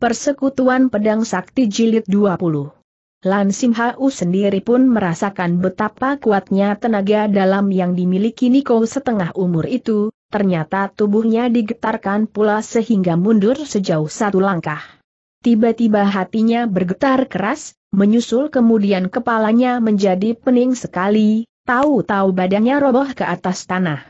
Persekutuan Pedang Sakti Jilid 20 Lan Hau sendiri pun merasakan betapa kuatnya tenaga dalam yang dimiliki Niko setengah umur itu, ternyata tubuhnya digetarkan pula sehingga mundur sejauh satu langkah. Tiba-tiba hatinya bergetar keras, menyusul kemudian kepalanya menjadi pening sekali, tahu-tahu badannya roboh ke atas tanah.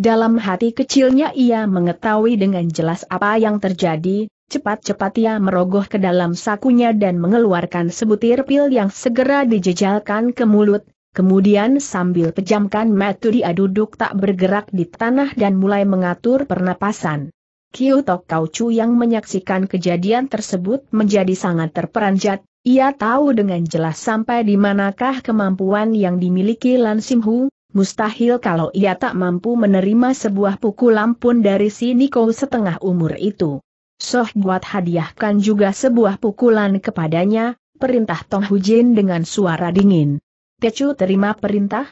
Dalam hati kecilnya ia mengetahui dengan jelas apa yang terjadi, Cepat-cepat ia merogoh ke dalam sakunya dan mengeluarkan sebutir pil yang segera dijejalkan ke mulut, kemudian sambil pejamkan mata dia duduk tak bergerak di tanah dan mulai mengatur pernapasan. Kau Chu yang menyaksikan kejadian tersebut menjadi sangat terperanjat, ia tahu dengan jelas sampai di manakah kemampuan yang dimiliki Lan Hu, Mustahil kalau ia tak mampu menerima sebuah pukulan pun dari si Niko setengah umur itu. Soh Buat hadiahkan juga sebuah pukulan kepadanya, perintah Tong Hujin dengan suara dingin. Tecu terima perintah?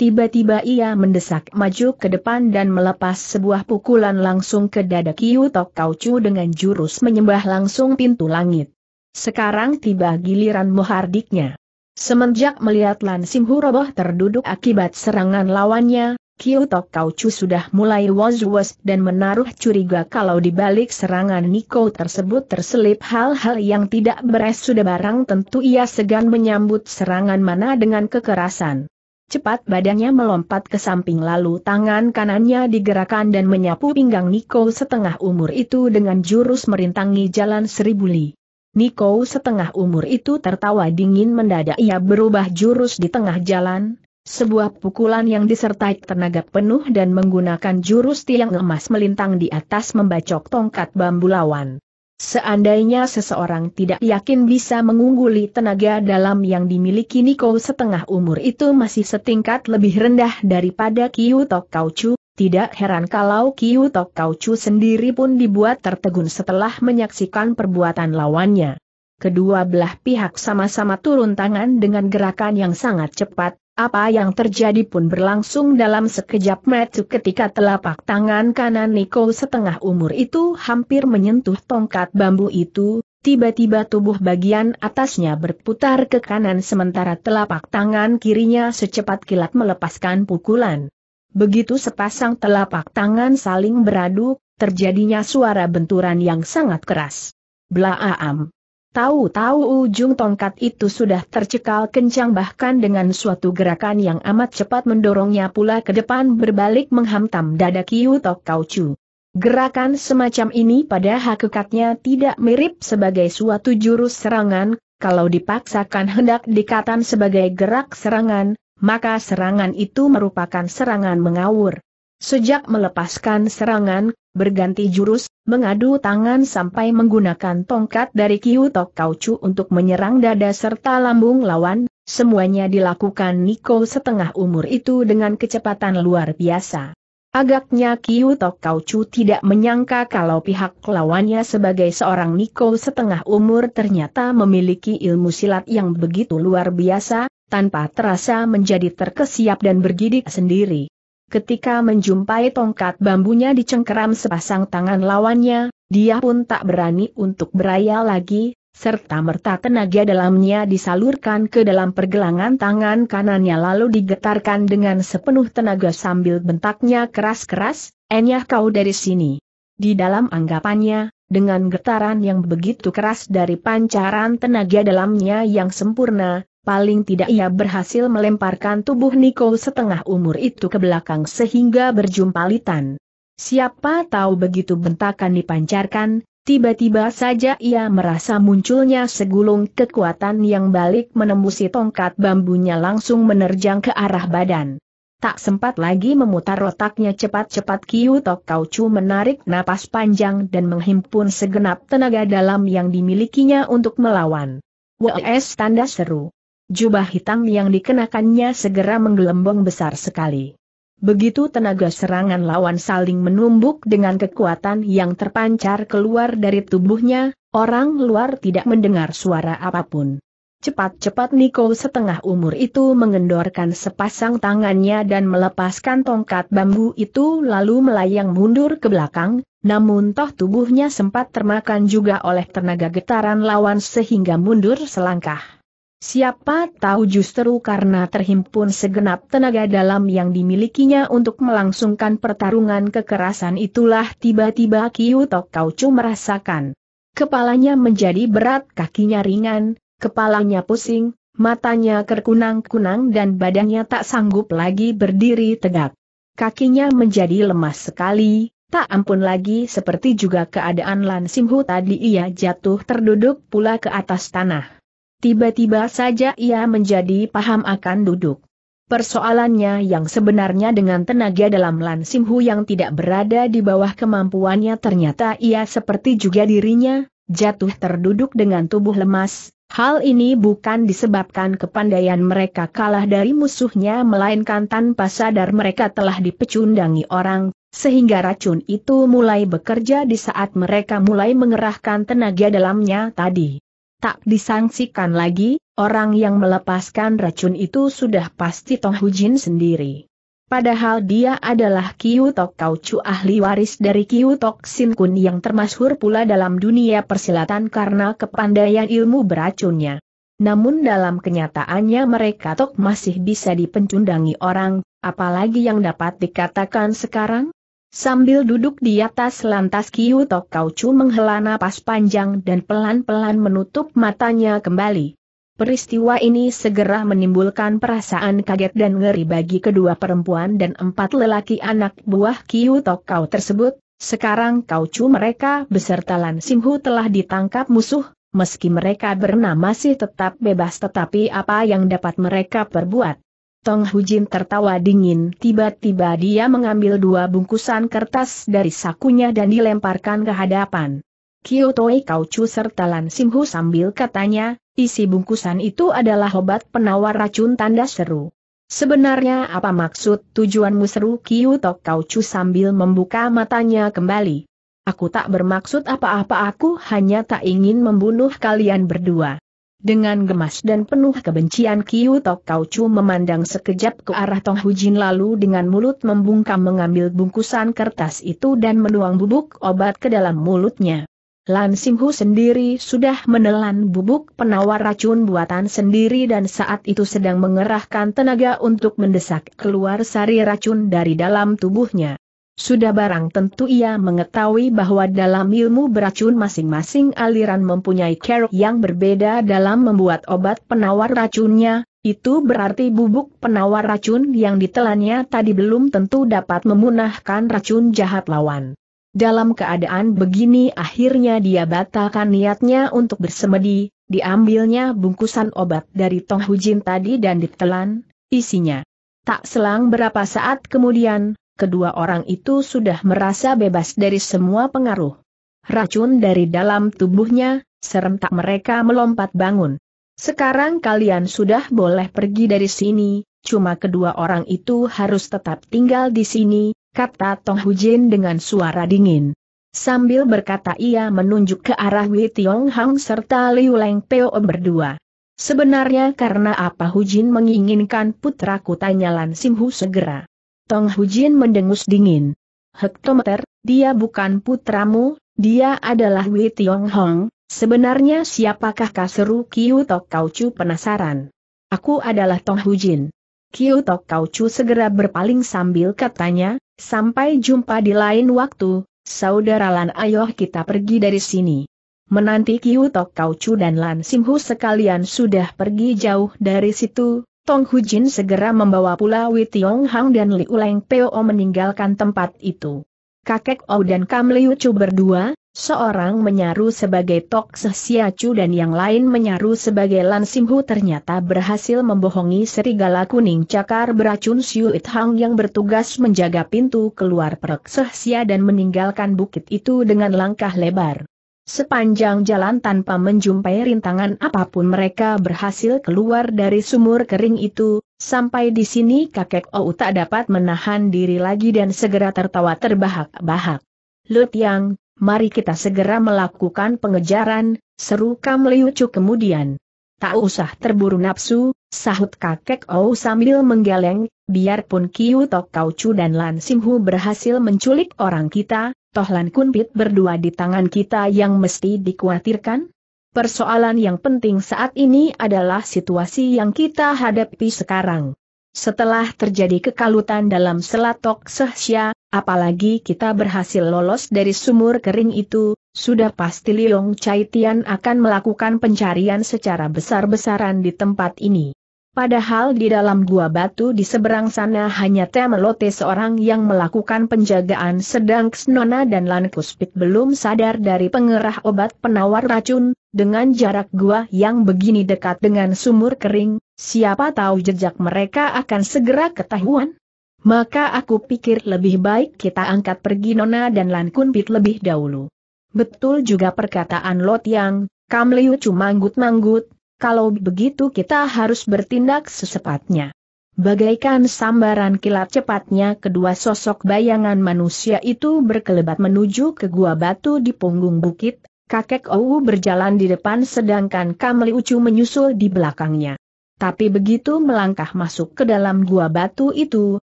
Tiba-tiba ia mendesak maju ke depan dan melepas sebuah pukulan langsung ke dada Kiu Tok Kaucu dengan jurus menyembah langsung pintu langit. Sekarang tiba giliran muhardiknya. Semenjak melihat Lan Simhu roboh terduduk akibat serangan lawannya, Kyoto Kauchu sudah mulai was-was dan menaruh curiga kalau di balik serangan Niko tersebut terselip hal-hal yang tidak beres sudah barang tentu ia segan menyambut serangan mana dengan kekerasan. Cepat badannya melompat ke samping lalu tangan kanannya digerakkan dan menyapu pinggang Niko setengah umur itu dengan jurus merintangi jalan seribu li. Niko setengah umur itu tertawa dingin mendadak ia berubah jurus di tengah jalan, sebuah pukulan yang disertai tenaga penuh dan menggunakan jurus tiang emas melintang di atas membacok tongkat bambu lawan. Seandainya seseorang tidak yakin bisa mengungguli tenaga dalam yang dimiliki Niko setengah umur itu masih setingkat lebih rendah daripada Kiyu Tok Kaucu, tidak heran kalau Kiyu Tok Kaucu sendiri pun dibuat tertegun setelah menyaksikan perbuatan lawannya. Kedua belah pihak sama-sama turun tangan dengan gerakan yang sangat cepat, apa yang terjadi pun berlangsung dalam sekejap mata ketika telapak tangan kanan Niko setengah umur itu hampir menyentuh tongkat bambu itu, tiba-tiba tubuh bagian atasnya berputar ke kanan sementara telapak tangan kirinya secepat kilat melepaskan pukulan. Begitu sepasang telapak tangan saling beradu, terjadinya suara benturan yang sangat keras. Blaaam! Tahu-tahu ujung tongkat itu sudah tercekal kencang bahkan dengan suatu gerakan yang amat cepat mendorongnya pula ke depan berbalik menghantam dada Kiu Tok Kau Chu. Gerakan semacam ini pada hakikatnya tidak mirip sebagai suatu jurus serangan, kalau dipaksakan hendak dikatakan sebagai gerak serangan, maka serangan itu merupakan serangan mengawur. Sejak melepaskan serangan, berganti jurus, mengadu tangan sampai menggunakan tongkat dari Kiu Tok Kaucu untuk menyerang dada serta lambung lawan, semuanya dilakukan Niko setengah umur itu dengan kecepatan luar biasa. Agaknya Kiu Tok Kaucu tidak menyangka kalau pihak lawannya sebagai seorang Niko setengah umur ternyata memiliki ilmu silat yang begitu luar biasa, tanpa terasa menjadi terkesiap dan bergidik sendiri. Ketika menjumpai tongkat bambunya dicengkeram sepasang tangan lawannya, dia pun tak berani untuk beraya lagi, serta merta tenaga dalamnya disalurkan ke dalam pergelangan tangan kanannya lalu digetarkan dengan sepenuh tenaga sambil bentaknya keras-keras, enyah kau dari sini. Di dalam anggapannya, dengan getaran yang begitu keras dari pancaran tenaga dalamnya yang sempurna, paling tidak ia berhasil melemparkan tubuh Niko setengah umur itu ke belakang sehingga berjumpa litan. Siapa tahu begitu bentakan dipancarkan, tiba-tiba saja ia merasa munculnya segulung kekuatan yang balik menembusi tongkat bambunya langsung menerjang ke arah badan. Tak sempat lagi memutar otaknya cepat-cepat Kiyu Tok Kaucu menarik napas panjang dan menghimpun segenap tenaga dalam yang dimilikinya untuk melawan. WS tanda seru jubah hitam yang dikenakannya segera menggelembung besar sekali. Begitu tenaga serangan lawan saling menumbuk dengan kekuatan yang terpancar keluar dari tubuhnya, orang luar tidak mendengar suara apapun. Cepat-cepat Niko setengah umur itu mengendorkan sepasang tangannya dan melepaskan tongkat bambu itu lalu melayang mundur ke belakang, namun toh tubuhnya sempat termakan juga oleh tenaga getaran lawan sehingga mundur selangkah. Siapa tahu justru karena terhimpun segenap tenaga dalam yang dimilikinya untuk melangsungkan pertarungan kekerasan itulah tiba-tiba Kiyutok Kaucu merasakan. Kepalanya menjadi berat, kakinya ringan, kepalanya pusing, matanya kerkunang-kunang dan badannya tak sanggup lagi berdiri tegak. Kakinya menjadi lemas sekali, tak ampun lagi seperti juga keadaan Lan Simhu tadi ia jatuh terduduk pula ke atas tanah. Tiba-tiba saja ia menjadi paham akan duduk. Persoalannya yang sebenarnya dengan tenaga dalam Lan Simhu yang tidak berada di bawah kemampuannya ternyata ia seperti juga dirinya, jatuh terduduk dengan tubuh lemas, Hal ini bukan disebabkan kepandaian mereka kalah dari musuhnya melainkan tanpa sadar mereka telah dipecundangi orang, sehingga racun itu mulai bekerja di saat mereka mulai mengerahkan tenaga dalamnya tadi tak disangsikan lagi, orang yang melepaskan racun itu sudah pasti Tong Hujin sendiri. Padahal dia adalah Kiu Tok Kau Chu ahli waris dari Kiu Tok Sin Kun yang termasyhur pula dalam dunia persilatan karena kepandaian ilmu beracunnya. Namun dalam kenyataannya mereka Tok masih bisa dipencundangi orang, apalagi yang dapat dikatakan sekarang? Sambil duduk di atas lantas Kiu Tok Kaucu menghela napas panjang dan pelan-pelan menutup matanya kembali. Peristiwa ini segera menimbulkan perasaan kaget dan ngeri bagi kedua perempuan dan empat lelaki anak buah Kiu Tok Kau tersebut. Sekarang Kaucu mereka beserta Lan Hu telah ditangkap musuh, meski mereka bernama masih tetap bebas tetapi apa yang dapat mereka perbuat? Tong Hujin tertawa dingin. Tiba-tiba dia mengambil dua bungkusan kertas dari sakunya dan dilemparkan ke hadapan. Kau Chu serta Lan Simhu sambil katanya, isi bungkusan itu adalah obat penawar racun tanda seru. Sebenarnya apa maksud tujuanmu seru Kau Chu sambil membuka matanya kembali. Aku tak bermaksud apa-apa aku hanya tak ingin membunuh kalian berdua. Dengan gemas dan penuh kebencian Kiu Tok Kau Chu memandang sekejap ke arah Tong Hujin lalu dengan mulut membungkam mengambil bungkusan kertas itu dan menuang bubuk obat ke dalam mulutnya. Lan Simhu sendiri sudah menelan bubuk penawar racun buatan sendiri dan saat itu sedang mengerahkan tenaga untuk mendesak keluar sari racun dari dalam tubuhnya. Sudah barang tentu ia mengetahui bahwa dalam ilmu beracun masing-masing aliran mempunyai cara yang berbeda dalam membuat obat penawar racunnya, itu berarti bubuk penawar racun yang ditelannya tadi belum tentu dapat memunahkan racun jahat lawan. Dalam keadaan begini akhirnya dia batalkan niatnya untuk bersemedi, diambilnya bungkusan obat dari Tong Hujin tadi dan ditelan, isinya. Tak selang berapa saat kemudian, kedua orang itu sudah merasa bebas dari semua pengaruh. Racun dari dalam tubuhnya, serentak mereka melompat bangun. Sekarang kalian sudah boleh pergi dari sini, cuma kedua orang itu harus tetap tinggal di sini, kata Tong Hujin dengan suara dingin. Sambil berkata ia menunjuk ke arah Wei Tiong Hang serta Liu Leng Peo berdua. Sebenarnya karena apa Hujin menginginkan putraku tanya Lan Hu segera. Tong Hujin mendengus dingin. Hektometer, dia bukan putramu, dia adalah Wei Tiong Hong, sebenarnya siapakah kaseru Kiu Tok Chu penasaran. Aku adalah Tong Hujin. Kiu Tok Chu segera berpaling sambil katanya, sampai jumpa di lain waktu, saudara Lan Ayoh kita pergi dari sini. Menanti Kiu Tok Chu dan Lan Simhu sekalian sudah pergi jauh dari situ, Tong Hu Jin segera membawa pula Wei Tiong Hang dan Liu Leng Peo meninggalkan tempat itu. Kakek O dan Kam Liu Chu berdua, seorang menyaru sebagai Tok Sia Chu dan yang lain menyaru sebagai Lan Sim Hu ternyata berhasil membohongi serigala kuning cakar beracun Siu It Hang yang bertugas menjaga pintu keluar Perk Sia dan meninggalkan bukit itu dengan langkah lebar. Sepanjang jalan tanpa menjumpai rintangan apapun mereka berhasil keluar dari sumur kering itu, sampai di sini kakek Ou tak dapat menahan diri lagi dan segera tertawa terbahak-bahak. Lut Yang, mari kita segera melakukan pengejaran, seru Kam Liu kemudian. Tak usah terburu nafsu, sahut kakek Ou sambil menggeleng, biarpun Kiu Tok Kau Chu dan Lan Simhu berhasil menculik orang kita, Tohlan Kunpit berdua di tangan kita yang mesti dikhawatirkan? Persoalan yang penting saat ini adalah situasi yang kita hadapi sekarang. Setelah terjadi kekalutan dalam selatok sehsia, apalagi kita berhasil lolos dari sumur kering itu, sudah pasti Liong Chai Tian akan melakukan pencarian secara besar-besaran di tempat ini. Padahal di dalam gua batu di seberang sana hanya Temelote seorang yang melakukan penjagaan sedang Ksnona dan Lankuspit belum sadar dari pengerah obat penawar racun, dengan jarak gua yang begini dekat dengan sumur kering, siapa tahu jejak mereka akan segera ketahuan. Maka aku pikir lebih baik kita angkat pergi Nona dan Lankunpit lebih dahulu. Betul juga perkataan Lot yang, Kamliu cuma manggut-manggut, kalau begitu kita harus bertindak sesepatnya. Bagaikan sambaran kilat cepatnya kedua sosok bayangan manusia itu berkelebat menuju ke gua batu di punggung bukit, kakek Owu berjalan di depan sedangkan Kamli Ucu menyusul di belakangnya. Tapi begitu melangkah masuk ke dalam gua batu itu,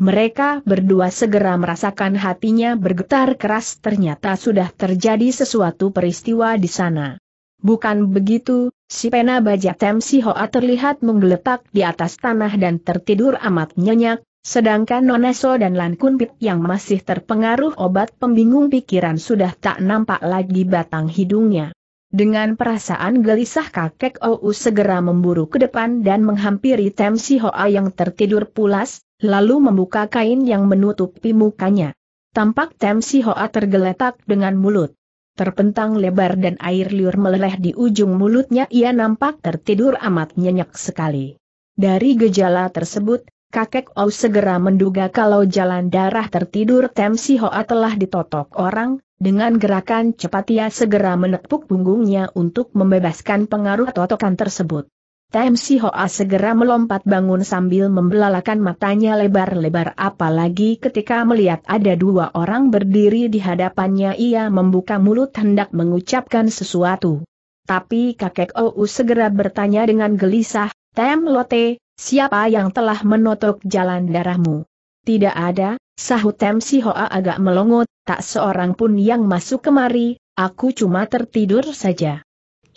mereka berdua segera merasakan hatinya bergetar keras ternyata sudah terjadi sesuatu peristiwa di sana. Bukan begitu, Si pena baja Tem Si Hoa terlihat menggeletak di atas tanah dan tertidur amat nyenyak, sedangkan Noneso dan Lan Kunpit yang masih terpengaruh obat pembingung pikiran sudah tak nampak lagi batang hidungnya. Dengan perasaan gelisah kakek Ou segera memburu ke depan dan menghampiri Tem Si Hoa yang tertidur pulas, lalu membuka kain yang menutupi mukanya. Tampak Tem Si Hoa tergeletak dengan mulut terpentang lebar dan air liur meleleh di ujung mulutnya ia nampak tertidur amat nyenyak sekali. Dari gejala tersebut, kakek Ou segera menduga kalau jalan darah tertidur Si Hoa telah ditotok orang, dengan gerakan cepat ia segera menepuk punggungnya untuk membebaskan pengaruh totokan tersebut. Tem Si Hoa segera melompat bangun sambil membelalakan matanya lebar-lebar apalagi ketika melihat ada dua orang berdiri di hadapannya ia membuka mulut hendak mengucapkan sesuatu. Tapi kakek Ou segera bertanya dengan gelisah, Tem Lote, siapa yang telah menotok jalan darahmu? Tidak ada, sahut Tem Si Hoa agak melongot, tak seorang pun yang masuk kemari, aku cuma tertidur saja.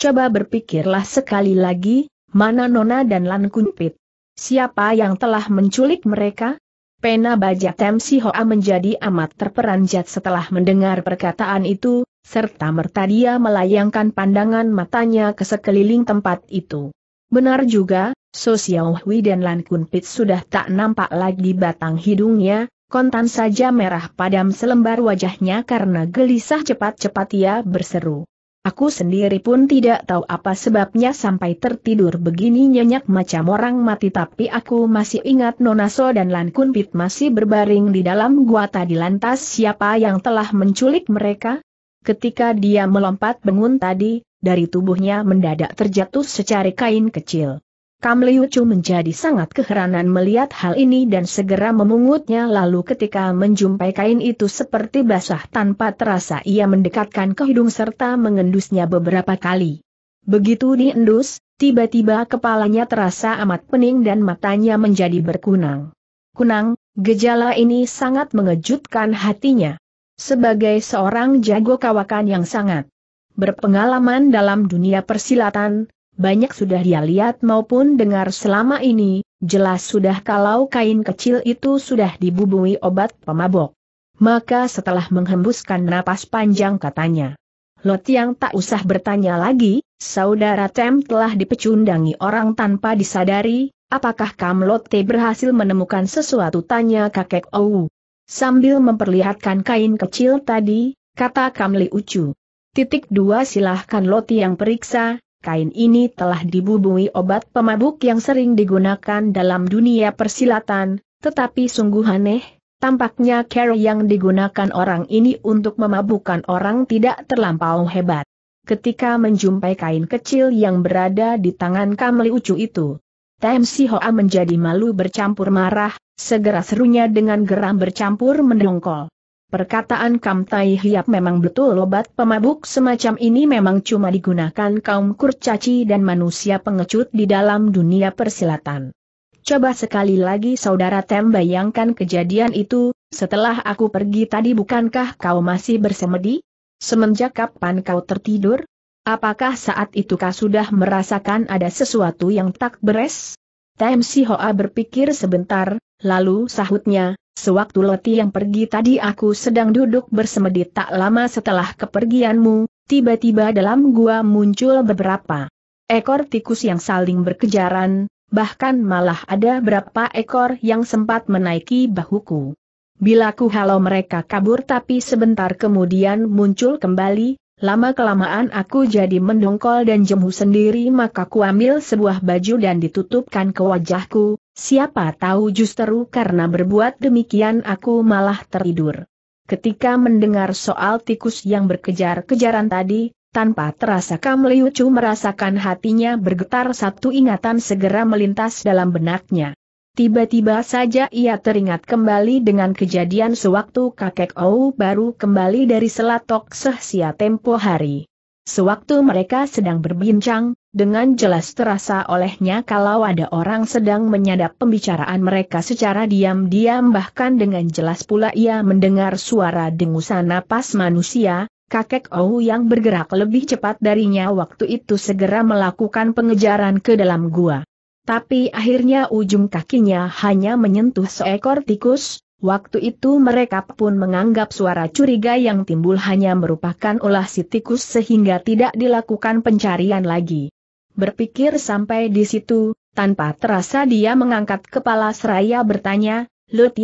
Coba berpikirlah sekali lagi, mana Nona dan Lan Kunpit? Siapa yang telah menculik mereka? Pena bajak Tem Si Hoa menjadi amat terperanjat setelah mendengar perkataan itu, serta merta dia melayangkan pandangan matanya ke sekeliling tempat itu. Benar juga, So Xiao dan Lan Kunpit sudah tak nampak lagi batang hidungnya, kontan saja merah padam selembar wajahnya karena gelisah cepat-cepat ia berseru. Aku sendiri pun tidak tahu apa sebabnya sampai tertidur begini nyenyak macam orang mati tapi aku masih ingat Nonaso dan Lan Kunpit masih berbaring di dalam gua tadi lantas siapa yang telah menculik mereka? Ketika dia melompat bangun tadi, dari tubuhnya mendadak terjatuh secari kain kecil. Kam Liu Chu menjadi sangat keheranan melihat hal ini dan segera memungutnya lalu ketika menjumpai kain itu seperti basah tanpa terasa ia mendekatkan ke hidung serta mengendusnya beberapa kali. Begitu diendus, tiba-tiba kepalanya terasa amat pening dan matanya menjadi berkunang. Kunang, gejala ini sangat mengejutkan hatinya. Sebagai seorang jago kawakan yang sangat berpengalaman dalam dunia persilatan, banyak sudah dia lihat maupun dengar selama ini, jelas sudah kalau kain kecil itu sudah dibubui obat pemabok. Maka setelah menghembuskan napas panjang katanya. Lot yang tak usah bertanya lagi, saudara Tem telah dipecundangi orang tanpa disadari, apakah Kam Lotte berhasil menemukan sesuatu tanya kakek Ou. Sambil memperlihatkan kain kecil tadi, kata Kamli Ucu. Titik dua silahkan Loti yang periksa, kain ini telah dibubui obat pemabuk yang sering digunakan dalam dunia persilatan, tetapi sungguh aneh, tampaknya care yang digunakan orang ini untuk memabukkan orang tidak terlampau hebat. Ketika menjumpai kain kecil yang berada di tangan Kamli Ucu itu, Tem Si Hoa menjadi malu bercampur marah, segera serunya dengan geram bercampur mendongkol. Perkataan Kam Tai Hiap memang betul obat pemabuk semacam ini memang cuma digunakan kaum kurcaci dan manusia pengecut di dalam dunia persilatan. Coba sekali lagi saudara Tem bayangkan kejadian itu, setelah aku pergi tadi bukankah kau masih bersemedi? Semenjak kapan kau tertidur? Apakah saat itu kau sudah merasakan ada sesuatu yang tak beres? Tem Si Hoa berpikir sebentar, lalu sahutnya, Sewaktu Leti yang pergi tadi aku sedang duduk bersemedi tak lama setelah kepergianmu, tiba-tiba dalam gua muncul beberapa ekor tikus yang saling berkejaran, bahkan malah ada beberapa ekor yang sempat menaiki bahuku. Bila ku halau mereka kabur tapi sebentar kemudian muncul kembali, lama-kelamaan aku jadi mendongkol dan jemuh sendiri maka ku ambil sebuah baju dan ditutupkan ke wajahku, Siapa tahu justru karena berbuat demikian aku malah tertidur. Ketika mendengar soal tikus yang berkejar-kejaran tadi, tanpa terasa Kam Liu merasakan hatinya bergetar satu ingatan segera melintas dalam benaknya. Tiba-tiba saja ia teringat kembali dengan kejadian sewaktu kakek Ou baru kembali dari Selatok sehsia tempo hari. Sewaktu mereka sedang berbincang, dengan jelas terasa olehnya kalau ada orang sedang menyadap pembicaraan mereka secara diam-diam bahkan dengan jelas pula ia mendengar suara dengusan napas manusia, kakek Ou yang bergerak lebih cepat darinya waktu itu segera melakukan pengejaran ke dalam gua. Tapi akhirnya ujung kakinya hanya menyentuh seekor tikus, waktu itu mereka pun menganggap suara curiga yang timbul hanya merupakan ulah si tikus sehingga tidak dilakukan pencarian lagi berpikir sampai di situ, tanpa terasa dia mengangkat kepala seraya bertanya, Lut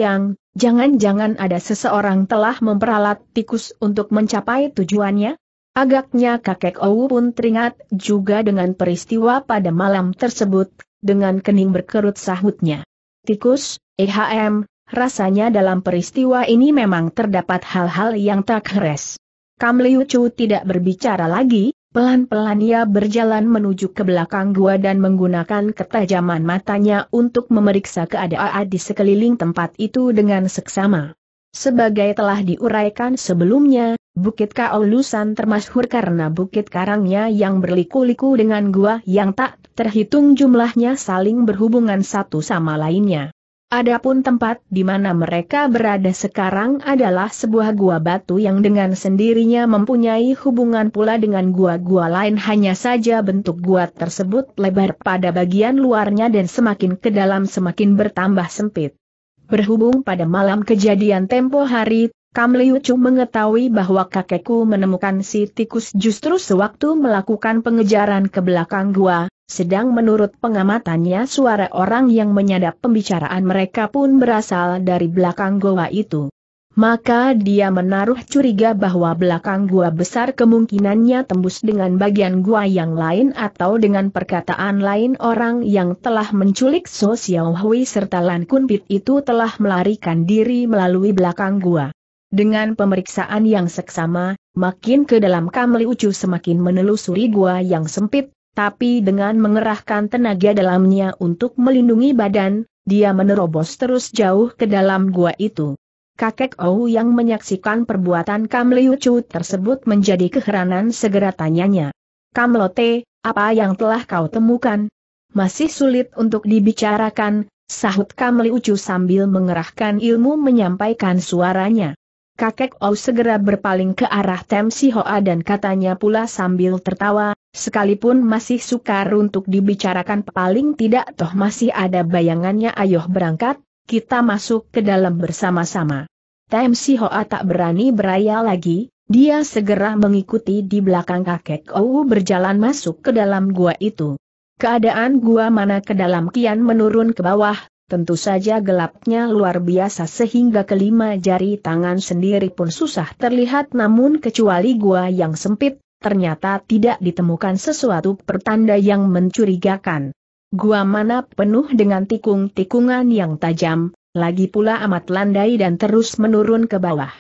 jangan-jangan ada seseorang telah memperalat tikus untuk mencapai tujuannya? Agaknya kakek Owu pun teringat juga dengan peristiwa pada malam tersebut, dengan kening berkerut sahutnya. Tikus, EHM, rasanya dalam peristiwa ini memang terdapat hal-hal yang tak heres. Kam Liu Chu tidak berbicara lagi, Pelan-pelan ia berjalan menuju ke belakang gua dan menggunakan ketajaman matanya untuk memeriksa keadaan di sekeliling tempat itu dengan seksama. Sebagai telah diuraikan sebelumnya, Bukit Kaolusan termasyhur karena bukit karangnya yang berliku-liku dengan gua yang tak terhitung jumlahnya saling berhubungan satu sama lainnya. Adapun tempat di mana mereka berada sekarang adalah sebuah gua batu yang dengan sendirinya mempunyai hubungan pula dengan gua-gua lain hanya saja bentuk gua tersebut lebar pada bagian luarnya dan semakin ke dalam semakin bertambah sempit. Berhubung pada malam kejadian tempo hari, Kam Liu mengetahui bahwa kakekku menemukan si tikus justru sewaktu melakukan pengejaran ke belakang gua, sedang menurut pengamatannya suara orang yang menyadap pembicaraan mereka pun berasal dari belakang gua itu. Maka dia menaruh curiga bahwa belakang gua besar kemungkinannya tembus dengan bagian gua yang lain atau dengan perkataan lain orang yang telah menculik So Xiao Hui serta Lan Kun itu telah melarikan diri melalui belakang gua. Dengan pemeriksaan yang seksama, makin ke dalam Kamli Ucu semakin menelusuri gua yang sempit, tapi dengan mengerahkan tenaga dalamnya untuk melindungi badan, dia menerobos terus jauh ke dalam gua itu. Kakek Ou yang menyaksikan perbuatan Kamli Ucu tersebut menjadi keheranan segera tanyanya. Kamlote, apa yang telah kau temukan? Masih sulit untuk dibicarakan, sahut Kamli Ucu sambil mengerahkan ilmu menyampaikan suaranya. Kakek Ou segera berpaling ke arah Tem Si Hoa dan katanya pula sambil tertawa, sekalipun masih sukar untuk dibicarakan paling tidak toh masih ada bayangannya Ayoh berangkat, kita masuk ke dalam bersama-sama. Tem Si Hoa tak berani beraya lagi, dia segera mengikuti di belakang kakek Ou berjalan masuk ke dalam gua itu. Keadaan gua mana ke dalam kian menurun ke bawah, Tentu saja gelapnya luar biasa sehingga kelima jari tangan sendiri pun susah terlihat namun kecuali gua yang sempit, ternyata tidak ditemukan sesuatu pertanda yang mencurigakan. Gua mana penuh dengan tikung-tikungan yang tajam, lagi pula amat landai dan terus menurun ke bawah.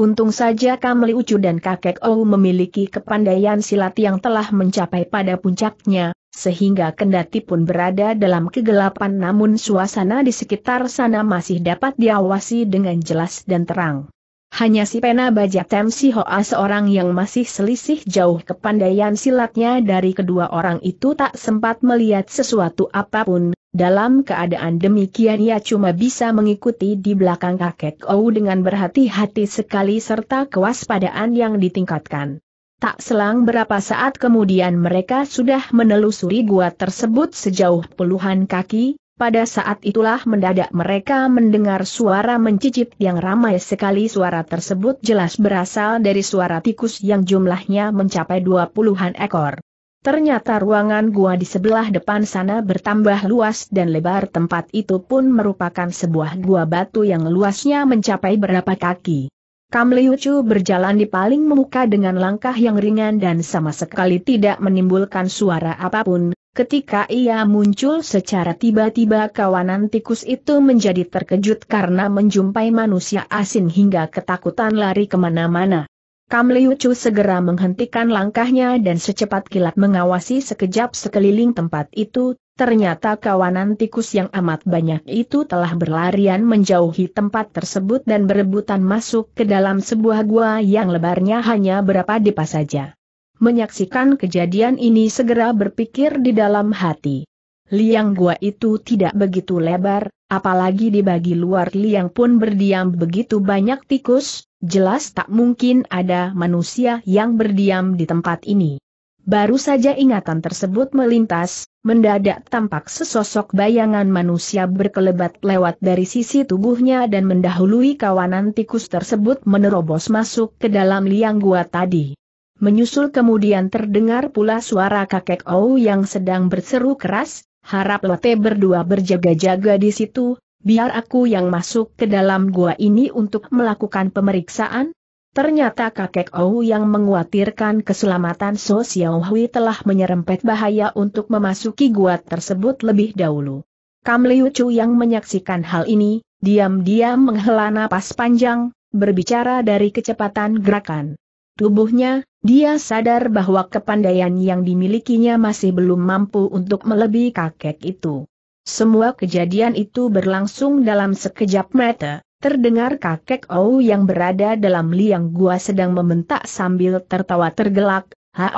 Untung saja Kamli Ucu dan kakek Ou memiliki kepandaian silat yang telah mencapai pada puncaknya, sehingga kendati pun berada dalam kegelapan namun suasana di sekitar sana masih dapat diawasi dengan jelas dan terang. Hanya si Pena Bajak Tem Si Hoa seorang yang masih selisih jauh kepandaian silatnya dari kedua orang itu tak sempat melihat sesuatu apapun, dalam keadaan demikian ia cuma bisa mengikuti di belakang kakek Ou dengan berhati-hati sekali serta kewaspadaan yang ditingkatkan. Tak selang berapa saat kemudian mereka sudah menelusuri gua tersebut sejauh puluhan kaki, pada saat itulah mendadak mereka mendengar suara mencicit yang ramai sekali suara tersebut jelas berasal dari suara tikus yang jumlahnya mencapai dua puluhan ekor. Ternyata ruangan gua di sebelah depan sana bertambah luas dan lebar tempat itu pun merupakan sebuah gua batu yang luasnya mencapai berapa kaki. Kam Liu Chu berjalan di paling muka dengan langkah yang ringan dan sama sekali tidak menimbulkan suara apapun, Ketika ia muncul secara tiba-tiba kawanan tikus itu menjadi terkejut karena menjumpai manusia asing hingga ketakutan lari kemana-mana. Kam Liu Chu segera menghentikan langkahnya dan secepat kilat mengawasi sekejap sekeliling tempat itu, Ternyata kawanan tikus yang amat banyak itu telah berlarian menjauhi tempat tersebut dan berebutan masuk ke dalam sebuah gua yang lebarnya hanya berapa depa saja. Menyaksikan kejadian ini segera berpikir di dalam hati. Liang gua itu tidak begitu lebar, apalagi dibagi luar liang pun berdiam begitu banyak tikus, jelas tak mungkin ada manusia yang berdiam di tempat ini. Baru saja ingatan tersebut melintas, mendadak tampak sesosok bayangan manusia berkelebat lewat dari sisi tubuhnya dan mendahului kawanan tikus tersebut menerobos masuk ke dalam liang gua tadi. Menyusul kemudian terdengar pula suara kakek Ou yang sedang berseru keras, harap lote berdua berjaga-jaga di situ, biar aku yang masuk ke dalam gua ini untuk melakukan pemeriksaan, Ternyata kakek Ou yang menguatirkan keselamatan So Xiao Hui telah menyerempet bahaya untuk memasuki gua tersebut lebih dahulu. Kam Liu Chu yang menyaksikan hal ini, diam-diam menghela napas panjang, berbicara dari kecepatan gerakan. Tubuhnya, dia sadar bahwa kepandaian yang dimilikinya masih belum mampu untuk melebihi kakek itu. Semua kejadian itu berlangsung dalam sekejap mata. Terdengar kakek Ou yang berada dalam liang gua sedang membentak sambil tertawa tergelak, ha.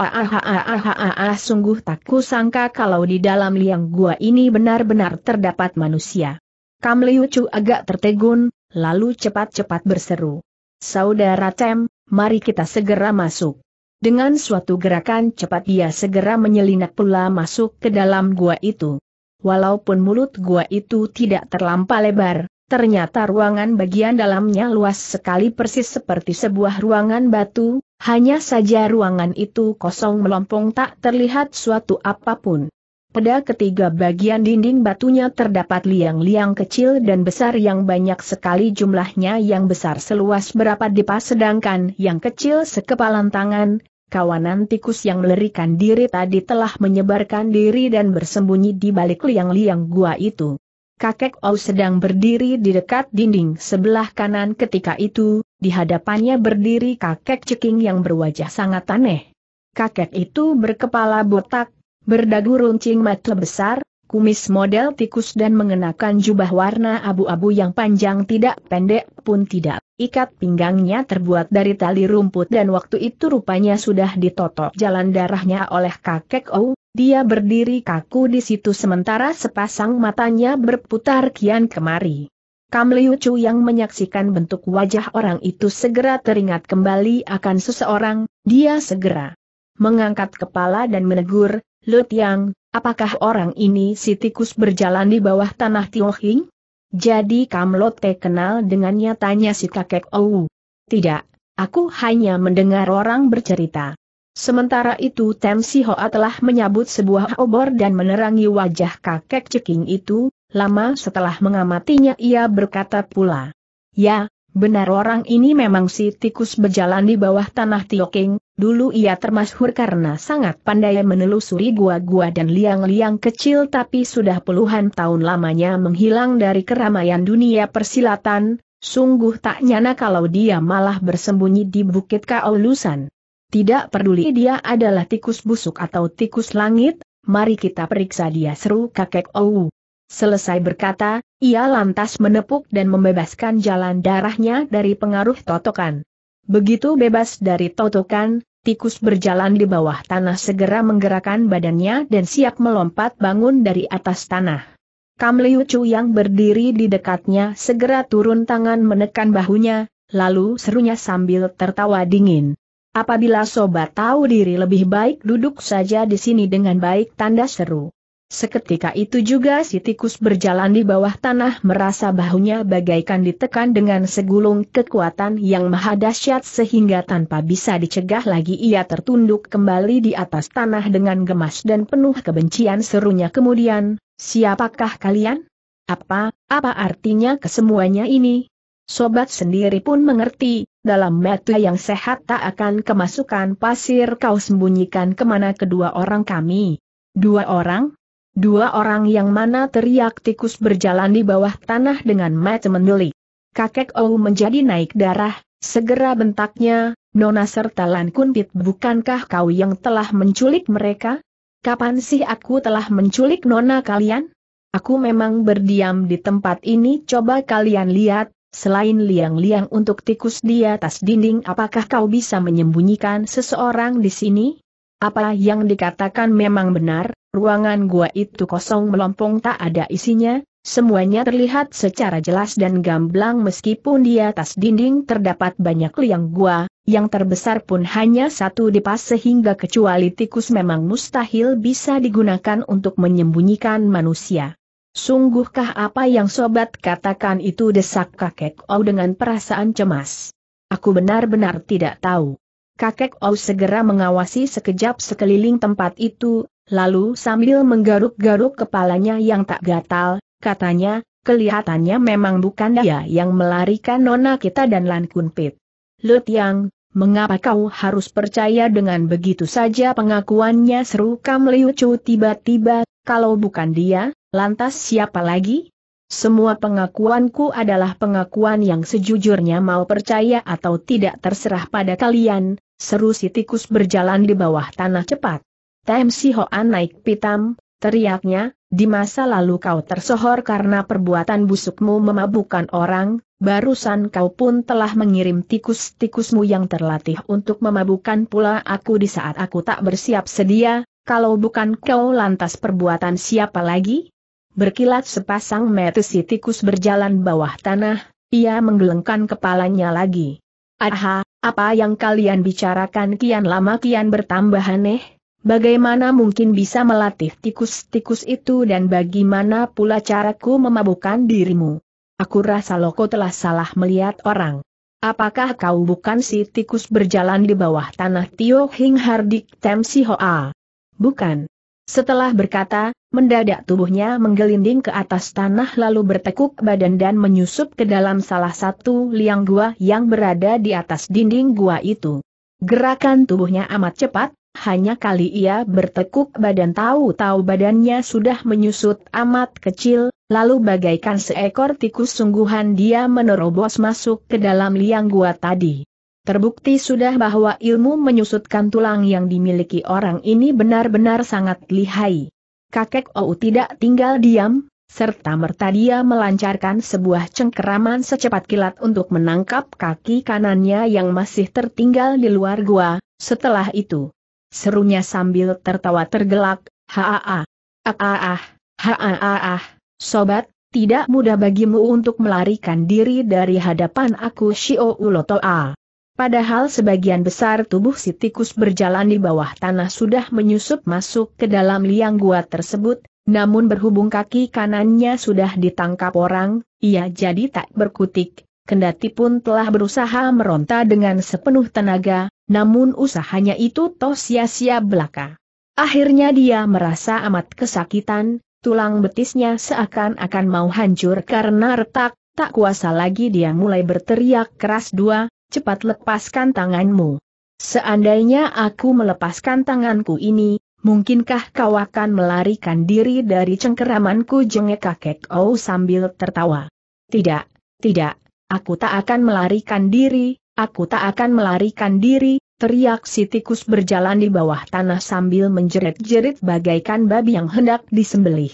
sungguh tak kusangka kalau di dalam liang gua ini benar-benar terdapat manusia. Kam Liu Chu agak tertegun, lalu cepat-cepat berseru. Saudara Tem, mari kita segera masuk. Dengan suatu gerakan cepat dia segera menyelinap pula masuk ke dalam gua itu. Walaupun mulut gua itu tidak terlampau lebar, Ternyata ruangan bagian dalamnya luas sekali persis seperti sebuah ruangan batu, hanya saja ruangan itu kosong melompong tak terlihat suatu apapun. Pada ketiga bagian dinding batunya terdapat liang-liang kecil dan besar yang banyak sekali jumlahnya yang besar seluas berapa dipas, sedangkan yang kecil sekepalan tangan, kawanan tikus yang melerikan diri tadi telah menyebarkan diri dan bersembunyi di balik liang-liang gua itu kakek Ou sedang berdiri di dekat dinding sebelah kanan ketika itu, di hadapannya berdiri kakek ceking yang berwajah sangat aneh. Kakek itu berkepala botak, berdagu runcing mata besar, kumis model tikus dan mengenakan jubah warna abu-abu yang panjang tidak pendek pun tidak. Ikat pinggangnya terbuat dari tali rumput dan waktu itu rupanya sudah ditotok jalan darahnya oleh kakek Ou, dia berdiri kaku di situ sementara sepasang matanya berputar kian kemari. Kam Liu Chu yang menyaksikan bentuk wajah orang itu segera teringat kembali akan seseorang, dia segera mengangkat kepala dan menegur, Lut Yang, apakah orang ini si tikus berjalan di bawah tanah Tiohing? Jadi Kam Lote kenal dengannya tanya si kakek Ou. Tidak, aku hanya mendengar orang bercerita. Sementara itu Tem Hoa telah menyabut sebuah obor dan menerangi wajah kakek ceking itu, lama setelah mengamatinya ia berkata pula. Ya, benar orang ini memang si tikus berjalan di bawah tanah Tioking, dulu ia termasyhur karena sangat pandai menelusuri gua-gua dan liang-liang kecil tapi sudah puluhan tahun lamanya menghilang dari keramaian dunia persilatan, sungguh tak nyana kalau dia malah bersembunyi di Bukit Kaolusan. Tidak peduli dia adalah tikus busuk atau tikus langit, mari kita periksa dia seru kakek Oh, Selesai berkata, ia lantas menepuk dan membebaskan jalan darahnya dari pengaruh totokan. Begitu bebas dari totokan, tikus berjalan di bawah tanah segera menggerakkan badannya dan siap melompat bangun dari atas tanah. Kam Liu Chu yang berdiri di dekatnya segera turun tangan menekan bahunya, lalu serunya sambil tertawa dingin. Apabila sobat tahu diri lebih baik duduk saja di sini dengan baik tanda seru. Seketika itu juga si tikus berjalan di bawah tanah merasa bahunya bagaikan ditekan dengan segulung kekuatan yang maha dahsyat sehingga tanpa bisa dicegah lagi ia tertunduk kembali di atas tanah dengan gemas dan penuh kebencian serunya kemudian, siapakah kalian? Apa, apa artinya kesemuanya ini? Sobat sendiri pun mengerti, dalam mata yang sehat tak akan kemasukan pasir kau sembunyikan kemana kedua orang kami. Dua orang? Dua orang yang mana teriak tikus berjalan di bawah tanah dengan mata mendelik. Kakek Ou menjadi naik darah, segera bentaknya, Nona serta Lan Kunpit bukankah kau yang telah menculik mereka? Kapan sih aku telah menculik Nona kalian? Aku memang berdiam di tempat ini coba kalian lihat, Selain liang-liang untuk tikus di atas dinding apakah kau bisa menyembunyikan seseorang di sini? Apa yang dikatakan memang benar, ruangan gua itu kosong melompong tak ada isinya, semuanya terlihat secara jelas dan gamblang meskipun di atas dinding terdapat banyak liang gua, yang terbesar pun hanya satu dipas sehingga kecuali tikus memang mustahil bisa digunakan untuk menyembunyikan manusia. Sungguhkah apa yang sobat katakan itu desak kakek Ou dengan perasaan cemas? Aku benar-benar tidak tahu. Kakek Ou segera mengawasi sekejap sekeliling tempat itu, lalu sambil menggaruk-garuk kepalanya yang tak gatal, katanya, kelihatannya memang bukan dia yang melarikan nona kita dan Lan Kunpit. Lut Yang, mengapa kau harus percaya dengan begitu saja pengakuannya seru Kam Liu Chu tiba-tiba, kalau bukan dia, Lantas siapa lagi? Semua pengakuanku adalah pengakuan yang sejujurnya mau percaya atau tidak terserah pada kalian, seru si tikus berjalan di bawah tanah cepat. Tem si Hoan naik pitam, teriaknya, di masa lalu kau tersohor karena perbuatan busukmu memabukkan orang, barusan kau pun telah mengirim tikus-tikusmu yang terlatih untuk memabukkan pula aku di saat aku tak bersiap sedia, kalau bukan kau lantas perbuatan siapa lagi? berkilat sepasang mata si tikus berjalan bawah tanah, ia menggelengkan kepalanya lagi. Aha, apa yang kalian bicarakan kian lama kian bertambah aneh? Bagaimana mungkin bisa melatih tikus-tikus itu dan bagaimana pula caraku memabukkan dirimu? Aku rasa loko telah salah melihat orang. Apakah kau bukan si tikus berjalan di bawah tanah Tio Hing Hardik Tem Si Hoa? Bukan. Setelah berkata, mendadak tubuhnya menggelinding ke atas tanah lalu bertekuk badan dan menyusup ke dalam salah satu liang gua yang berada di atas dinding gua itu. Gerakan tubuhnya amat cepat, hanya kali ia bertekuk badan tahu-tahu badannya sudah menyusut amat kecil, lalu bagaikan seekor tikus sungguhan dia menerobos masuk ke dalam liang gua tadi. Terbukti sudah bahwa ilmu menyusutkan tulang yang dimiliki orang ini benar-benar sangat lihai. Kakek Ou tidak tinggal diam, serta merta dia melancarkan sebuah cengkeraman secepat kilat untuk menangkap kaki kanannya yang masih tertinggal di luar gua, setelah itu. Serunya sambil tertawa tergelak, haa, haa, haa, sobat, tidak mudah bagimu untuk melarikan diri dari hadapan aku Shio Ulotoa. Padahal sebagian besar tubuh si tikus berjalan di bawah tanah sudah menyusup masuk ke dalam liang gua tersebut, namun berhubung kaki kanannya sudah ditangkap orang, ia jadi tak berkutik, kendati pun telah berusaha meronta dengan sepenuh tenaga, namun usahanya itu toh sia-sia belaka. Akhirnya dia merasa amat kesakitan, tulang betisnya seakan-akan mau hancur karena retak, tak kuasa lagi dia mulai berteriak keras dua, cepat lepaskan tanganmu. Seandainya aku melepaskan tanganku ini, mungkinkah kau akan melarikan diri dari cengkeramanku jengek kakek Oh sambil tertawa. Tidak, tidak, aku tak akan melarikan diri, aku tak akan melarikan diri, teriak si tikus berjalan di bawah tanah sambil menjerit-jerit bagaikan babi yang hendak disembelih.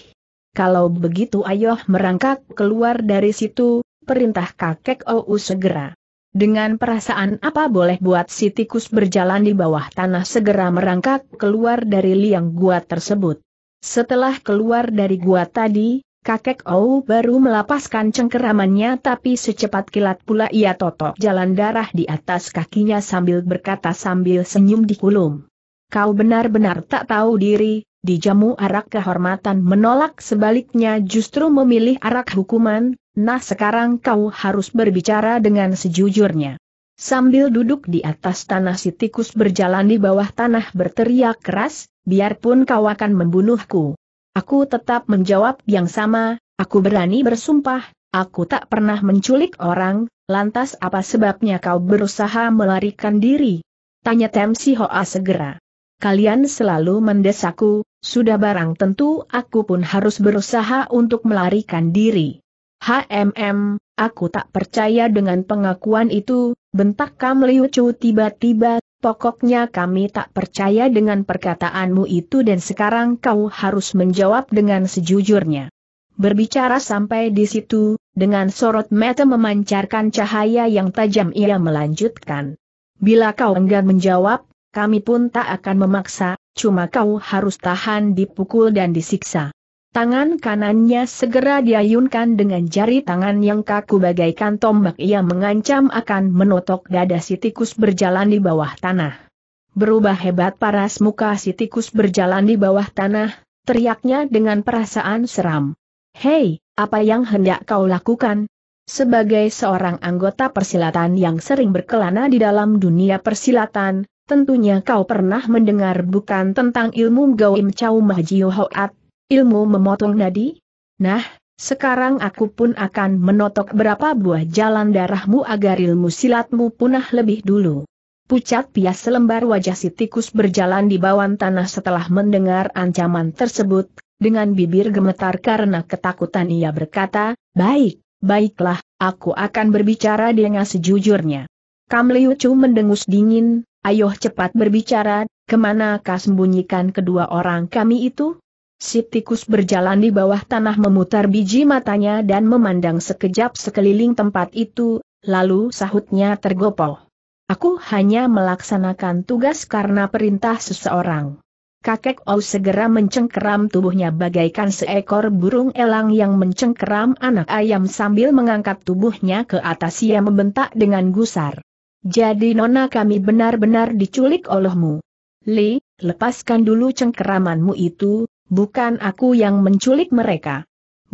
Kalau begitu ayoh merangkak keluar dari situ, perintah kakek Oh segera. Dengan perasaan apa boleh buat si tikus berjalan di bawah tanah segera merangkak keluar dari liang gua tersebut. Setelah keluar dari gua tadi, kakek Ou baru melapaskan cengkeramannya tapi secepat kilat pula ia totok jalan darah di atas kakinya sambil berkata sambil senyum di kulum. Kau benar-benar tak tahu diri, dijamu arak kehormatan menolak sebaliknya justru memilih arak hukuman, Nah sekarang kau harus berbicara dengan sejujurnya. Sambil duduk di atas tanah si tikus berjalan di bawah tanah berteriak keras, biarpun kau akan membunuhku. Aku tetap menjawab yang sama, aku berani bersumpah, aku tak pernah menculik orang, lantas apa sebabnya kau berusaha melarikan diri? Tanya Temsi Hoa segera. Kalian selalu mendesakku, sudah barang tentu aku pun harus berusaha untuk melarikan diri. HMM, aku tak percaya dengan pengakuan itu, bentak Kam Liu Chu tiba-tiba, pokoknya kami tak percaya dengan perkataanmu itu dan sekarang kau harus menjawab dengan sejujurnya. Berbicara sampai di situ, dengan sorot mata memancarkan cahaya yang tajam ia melanjutkan. Bila kau enggan menjawab, kami pun tak akan memaksa, cuma kau harus tahan dipukul dan disiksa. Tangan kanannya segera diayunkan dengan jari tangan yang kaku bagaikan tombak ia mengancam akan menotok dada si tikus berjalan di bawah tanah. Berubah hebat paras muka si tikus berjalan di bawah tanah, teriaknya dengan perasaan seram. Hei, apa yang hendak kau lakukan? Sebagai seorang anggota persilatan yang sering berkelana di dalam dunia persilatan, tentunya kau pernah mendengar bukan tentang ilmu Gawim Chow mahjiu Hoat Ilmu memotong nadi? Nah, sekarang aku pun akan menotok berapa buah jalan darahmu agar ilmu silatmu punah lebih dulu. Pucat pias selembar wajah si tikus berjalan di bawah tanah setelah mendengar ancaman tersebut, dengan bibir gemetar karena ketakutan ia berkata, Baik, baiklah, aku akan berbicara dengan sejujurnya. Kamliucu mendengus dingin, ayo cepat berbicara, Kemana kau sembunyikan kedua orang kami itu? Si tikus berjalan di bawah tanah memutar biji matanya dan memandang sekejap sekeliling tempat itu, lalu sahutnya tergopoh. Aku hanya melaksanakan tugas karena perintah seseorang. Kakek Au segera mencengkeram tubuhnya bagaikan seekor burung elang yang mencengkeram anak ayam sambil mengangkat tubuhnya ke atas ia membentak dengan gusar. Jadi nona kami benar-benar diculik olehmu. Li, lepaskan dulu cengkeramanmu itu, bukan aku yang menculik mereka.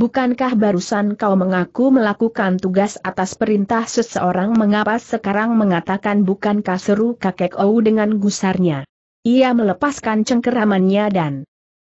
Bukankah barusan kau mengaku melakukan tugas atas perintah seseorang mengapa sekarang mengatakan bukankah seru kakek Ou dengan gusarnya. Ia melepaskan cengkeramannya dan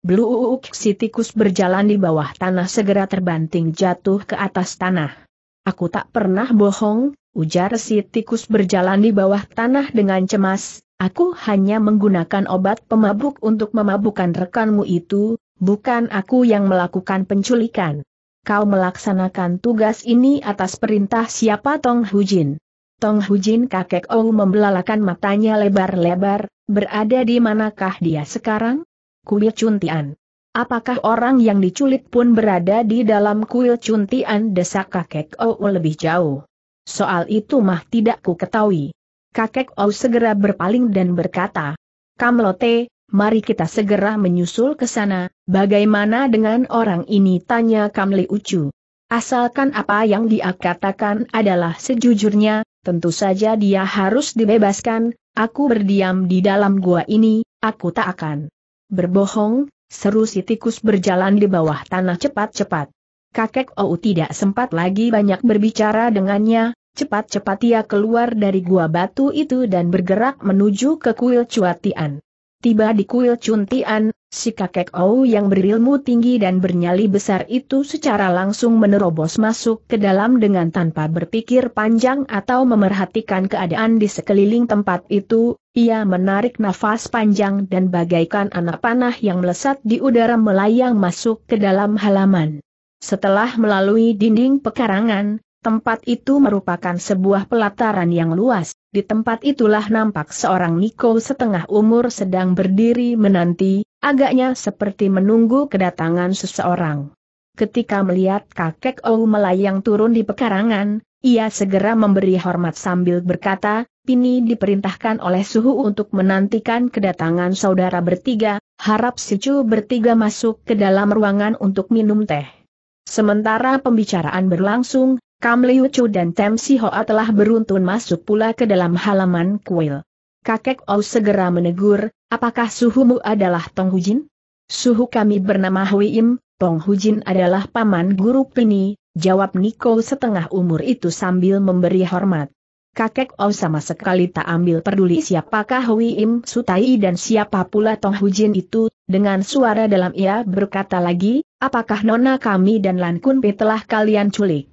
Bluuk Sitikus berjalan di bawah tanah segera terbanting jatuh ke atas tanah. Aku tak pernah bohong, ujar si tikus berjalan di bawah tanah dengan cemas, Aku hanya menggunakan obat pemabuk untuk memabukkan rekanmu itu, bukan aku yang melakukan penculikan. Kau melaksanakan tugas ini atas perintah siapa Tong Hujin. Tong Hujin kakek Ou membelalakan matanya lebar-lebar, berada di manakah dia sekarang? Kuil Cuntian. Apakah orang yang diculik pun berada di dalam kuil Cuntian desa kakek Ou lebih jauh? Soal itu mah tidak ku ketahui. Kakek Ou segera berpaling dan berkata, Kamlote, mari kita segera menyusul ke sana, bagaimana dengan orang ini tanya Kamli Ucu. Asalkan apa yang dia katakan adalah sejujurnya, tentu saja dia harus dibebaskan, aku berdiam di dalam gua ini, aku tak akan berbohong, seru si tikus berjalan di bawah tanah cepat-cepat. Kakek Ou tidak sempat lagi banyak berbicara dengannya, Cepat-cepat ia keluar dari gua batu itu dan bergerak menuju ke kuil Cuatian. Tiba di kuil Cuntian, si kakek Ou yang berilmu tinggi dan bernyali besar itu secara langsung menerobos masuk ke dalam dengan tanpa berpikir panjang atau memerhatikan keadaan di sekeliling tempat itu, ia menarik nafas panjang dan bagaikan anak panah yang melesat di udara melayang masuk ke dalam halaman. Setelah melalui dinding pekarangan, Tempat itu merupakan sebuah pelataran yang luas, di tempat itulah nampak seorang Niko setengah umur sedang berdiri menanti, agaknya seperti menunggu kedatangan seseorang. Ketika melihat kakek Ou melayang turun di pekarangan, ia segera memberi hormat sambil berkata, Pini diperintahkan oleh suhu untuk menantikan kedatangan saudara bertiga, harap Chu bertiga masuk ke dalam ruangan untuk minum teh. Sementara pembicaraan berlangsung, Kam Liu Chu dan Tem Si Hoa telah beruntun masuk pula ke dalam halaman kuil. Kakek Ou segera menegur, apakah suhumu adalah Tong Hujin? Suhu kami bernama Hui Im, Tong Hujin adalah paman guru Pini, jawab Niko setengah umur itu sambil memberi hormat. Kakek Ou sama sekali tak ambil peduli siapakah Hui Im Sutai dan siapa pula Tong Hujin itu, dengan suara dalam ia berkata lagi, apakah nona kami dan Lan Kun Pi telah kalian culik?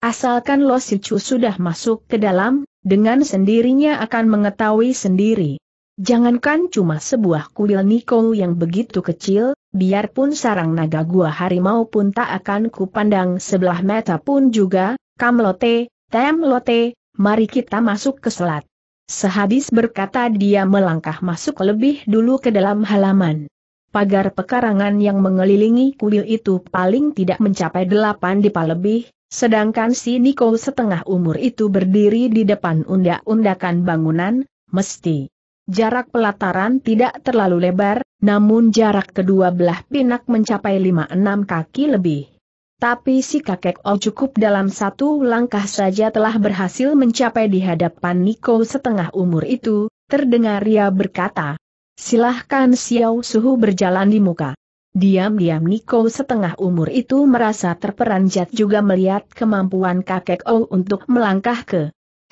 Asalkan Lo Sichu sudah masuk ke dalam, dengan sendirinya akan mengetahui sendiri. Jangankan cuma sebuah kuil Niko yang begitu kecil, biarpun sarang naga gua harimau pun tak akan kupandang sebelah mata pun juga, Kamlote, Temlote, mari kita masuk ke selat. Sehabis berkata dia melangkah masuk lebih dulu ke dalam halaman. Pagar pekarangan yang mengelilingi kuil itu paling tidak mencapai delapan dipa lebih, Sedangkan si Niko setengah umur itu berdiri di depan undak-undakan bangunan, mesti. Jarak pelataran tidak terlalu lebar, namun jarak kedua belah pinak mencapai 5-6 kaki lebih. Tapi si kakek O oh cukup dalam satu langkah saja telah berhasil mencapai di hadapan Niko setengah umur itu, terdengar ia berkata. Silahkan Xiao Suhu berjalan di muka. Diam-diam Niko setengah umur itu merasa terperanjat juga melihat kemampuan kakek O untuk melangkah ke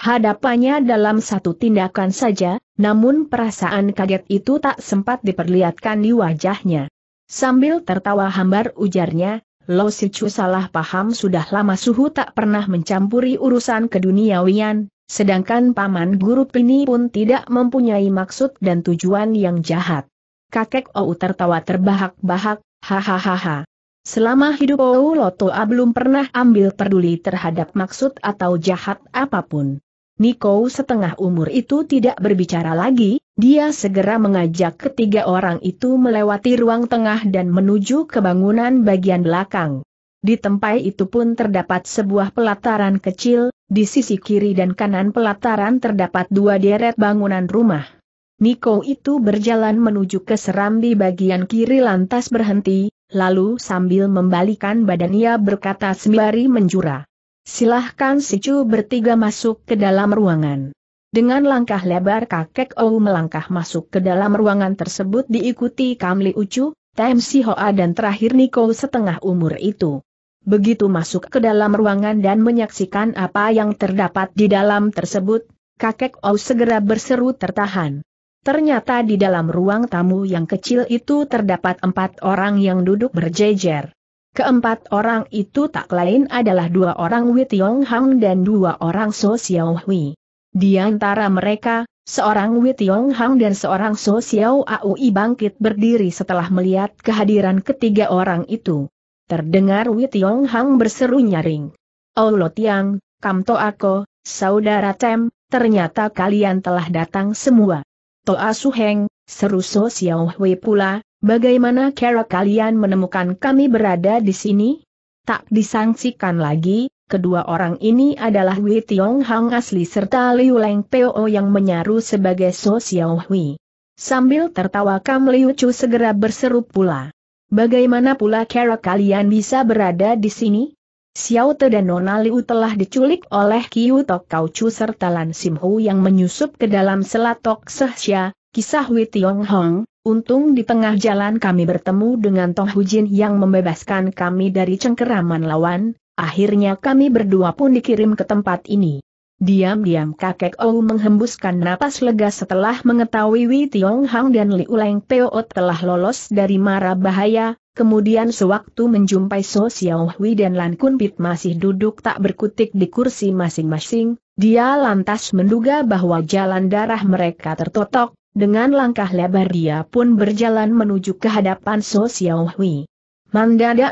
hadapannya dalam satu tindakan saja, namun perasaan kaget itu tak sempat diperlihatkan di wajahnya. Sambil tertawa hambar ujarnya, Lo Chu salah paham sudah lama suhu tak pernah mencampuri urusan keduniawian, sedangkan paman guru Pini pun tidak mempunyai maksud dan tujuan yang jahat. Kakek Ou tertawa terbahak-bahak, hahaha. Selama hidup Ou Lotoa belum pernah ambil peduli terhadap maksud atau jahat apapun. Niko setengah umur itu tidak berbicara lagi, dia segera mengajak ketiga orang itu melewati ruang tengah dan menuju ke bangunan bagian belakang. Di tempat itu pun terdapat sebuah pelataran kecil, di sisi kiri dan kanan pelataran terdapat dua deret bangunan rumah. Niko itu berjalan menuju ke serambi bagian kiri lantas berhenti, lalu sambil membalikan badan ia berkata sembari menjura. Silahkan si Chu bertiga masuk ke dalam ruangan. Dengan langkah lebar kakek Ou melangkah masuk ke dalam ruangan tersebut diikuti Kamli Ucu, Tem Hoa dan terakhir Niko setengah umur itu. Begitu masuk ke dalam ruangan dan menyaksikan apa yang terdapat di dalam tersebut, kakek Ou segera berseru tertahan. Ternyata di dalam ruang tamu yang kecil itu terdapat empat orang yang duduk berjejer. Keempat orang itu tak lain adalah dua orang Wei Tiong Hang dan dua orang So Xiao Hui. Di antara mereka, seorang Wei Tiong Hang dan seorang So Xiao Aui bangkit berdiri setelah melihat kehadiran ketiga orang itu. Terdengar Wei Tiong Hang berseru nyaring. Aulo Tiang, Kamto Ako, Saudara Tem, ternyata kalian telah datang semua. Toa ah Suheng, seru So Xiaohui pula, bagaimana cara kalian menemukan kami berada di sini? Tak disangsikan lagi, kedua orang ini adalah Wei Tiong Hang asli serta Liu Leng Peo yang menyaru sebagai So Xiaohui. Sambil tertawa Kam Liu Chu segera berseru pula. Bagaimana pula cara kalian bisa berada di sini? Xiao Te dan Nona Liu telah diculik oleh Kiu Tok Kau Chu serta Lan Sim Hu yang menyusup ke dalam selatok Sehsia, kisah Wei Tiong Hong, Untung di tengah jalan kami bertemu dengan Tong Hu Jin yang membebaskan kami dari cengkeraman lawan, akhirnya kami berdua pun dikirim ke tempat ini. Diam-diam kakek Ou menghembuskan napas lega setelah mengetahui Wei Tiong Hong dan Liu Leng Peo telah lolos dari mara bahaya, Kemudian sewaktu menjumpai So Xiao dan Lan Kun masih duduk tak berkutik di kursi masing-masing, dia lantas menduga bahwa jalan darah mereka tertotok, dengan langkah lebar dia pun berjalan menuju ke hadapan So Xiao Hui.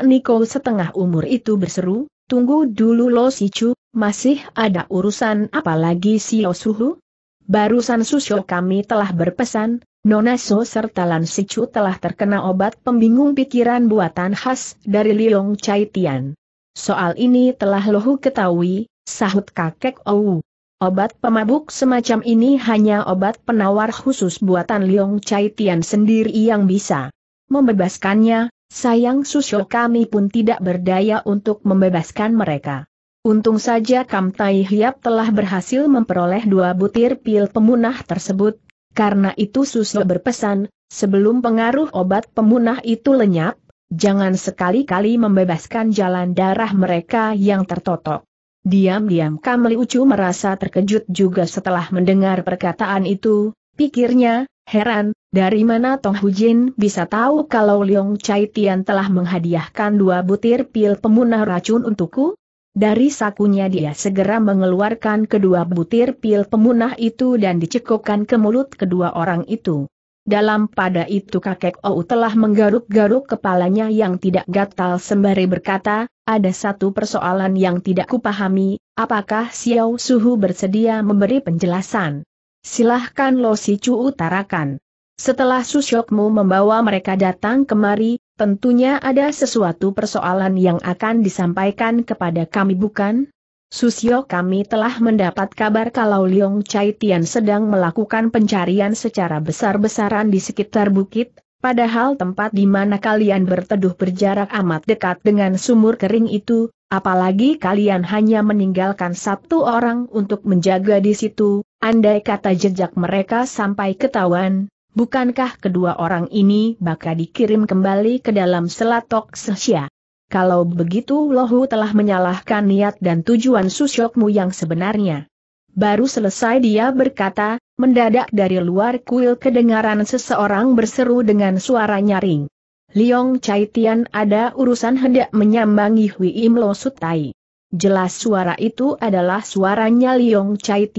Niko setengah umur itu berseru, tunggu dulu Lo Chu, masih ada urusan apalagi Si Suhu? Barusan Susyo kami telah berpesan, Nona So serta Lan Sichu telah terkena obat pembingung pikiran buatan khas dari Liong Chai Tian. Soal ini telah Lohu ketahui, sahut kakek Ou. Obat pemabuk semacam ini hanya obat penawar khusus buatan Liong Chai Tian sendiri yang bisa membebaskannya, sayang susul kami pun tidak berdaya untuk membebaskan mereka. Untung saja Kam Tai Hiap telah berhasil memperoleh dua butir pil pemunah tersebut, karena itu Susu berpesan, sebelum pengaruh obat pemunah itu lenyap, jangan sekali-kali membebaskan jalan darah mereka yang tertotok. Diam-diam Kamli Ucu merasa terkejut juga setelah mendengar perkataan itu, pikirnya, heran, dari mana Tong Hujin bisa tahu kalau Leong Chai Tian telah menghadiahkan dua butir pil pemunah racun untukku? Dari sakunya dia segera mengeluarkan kedua butir pil pemunah itu dan dicekokkan ke mulut kedua orang itu. Dalam pada itu kakek Ou telah menggaruk-garuk kepalanya yang tidak gatal sembari berkata, ada satu persoalan yang tidak kupahami, apakah Xiao Suhu bersedia memberi penjelasan? Silahkan Lo Si cu utarakan. Setelah Susyokmu membawa mereka datang kemari, Tentunya ada sesuatu persoalan yang akan disampaikan kepada kami bukan? Susio kami telah mendapat kabar kalau Liong Chai Tian sedang melakukan pencarian secara besar-besaran di sekitar bukit, padahal tempat di mana kalian berteduh berjarak amat dekat dengan sumur kering itu, apalagi kalian hanya meninggalkan satu orang untuk menjaga di situ, andai kata jejak mereka sampai ketahuan, bukankah kedua orang ini bakal dikirim kembali ke dalam selatok Sesia? Kalau begitu Lohu telah menyalahkan niat dan tujuan Susyokmu yang sebenarnya. Baru selesai dia berkata, mendadak dari luar kuil kedengaran seseorang berseru dengan suara nyaring. Liong Chai ada urusan hendak menyambangi Hui Im Lo Sutai. Jelas suara itu adalah suaranya Liong Chai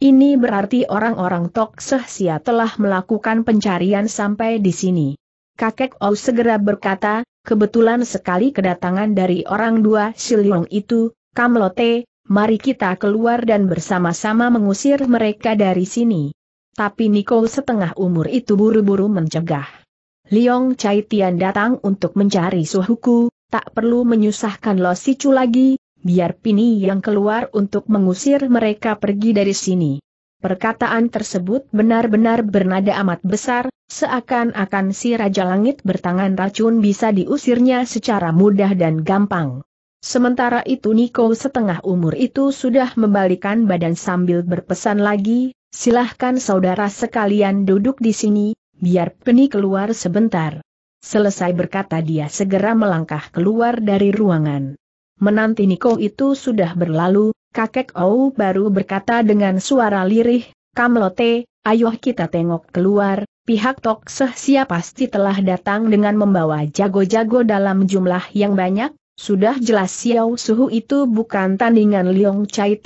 ini berarti orang-orang Tok Sehsia telah melakukan pencarian sampai di sini. Kakek Ou segera berkata, kebetulan sekali kedatangan dari orang dua Siliong itu, Kamlote, mari kita keluar dan bersama-sama mengusir mereka dari sini. Tapi Niko setengah umur itu buru-buru mencegah. Liong Chai Tian datang untuk mencari suhuku, tak perlu menyusahkan Lo Sicu lagi, biar Pini yang keluar untuk mengusir mereka pergi dari sini. Perkataan tersebut benar-benar bernada amat besar, seakan-akan si Raja Langit bertangan racun bisa diusirnya secara mudah dan gampang. Sementara itu Niko setengah umur itu sudah membalikan badan sambil berpesan lagi, silahkan saudara sekalian duduk di sini, biar Pini keluar sebentar. Selesai berkata dia segera melangkah keluar dari ruangan. Menanti Niko itu sudah berlalu, kakek Ou baru berkata dengan suara lirih, Kamlote, ayo kita tengok keluar, pihak Tok Seh Sia pasti telah datang dengan membawa jago-jago dalam jumlah yang banyak, sudah jelas Xiao Suhu itu bukan tandingan Liong Chai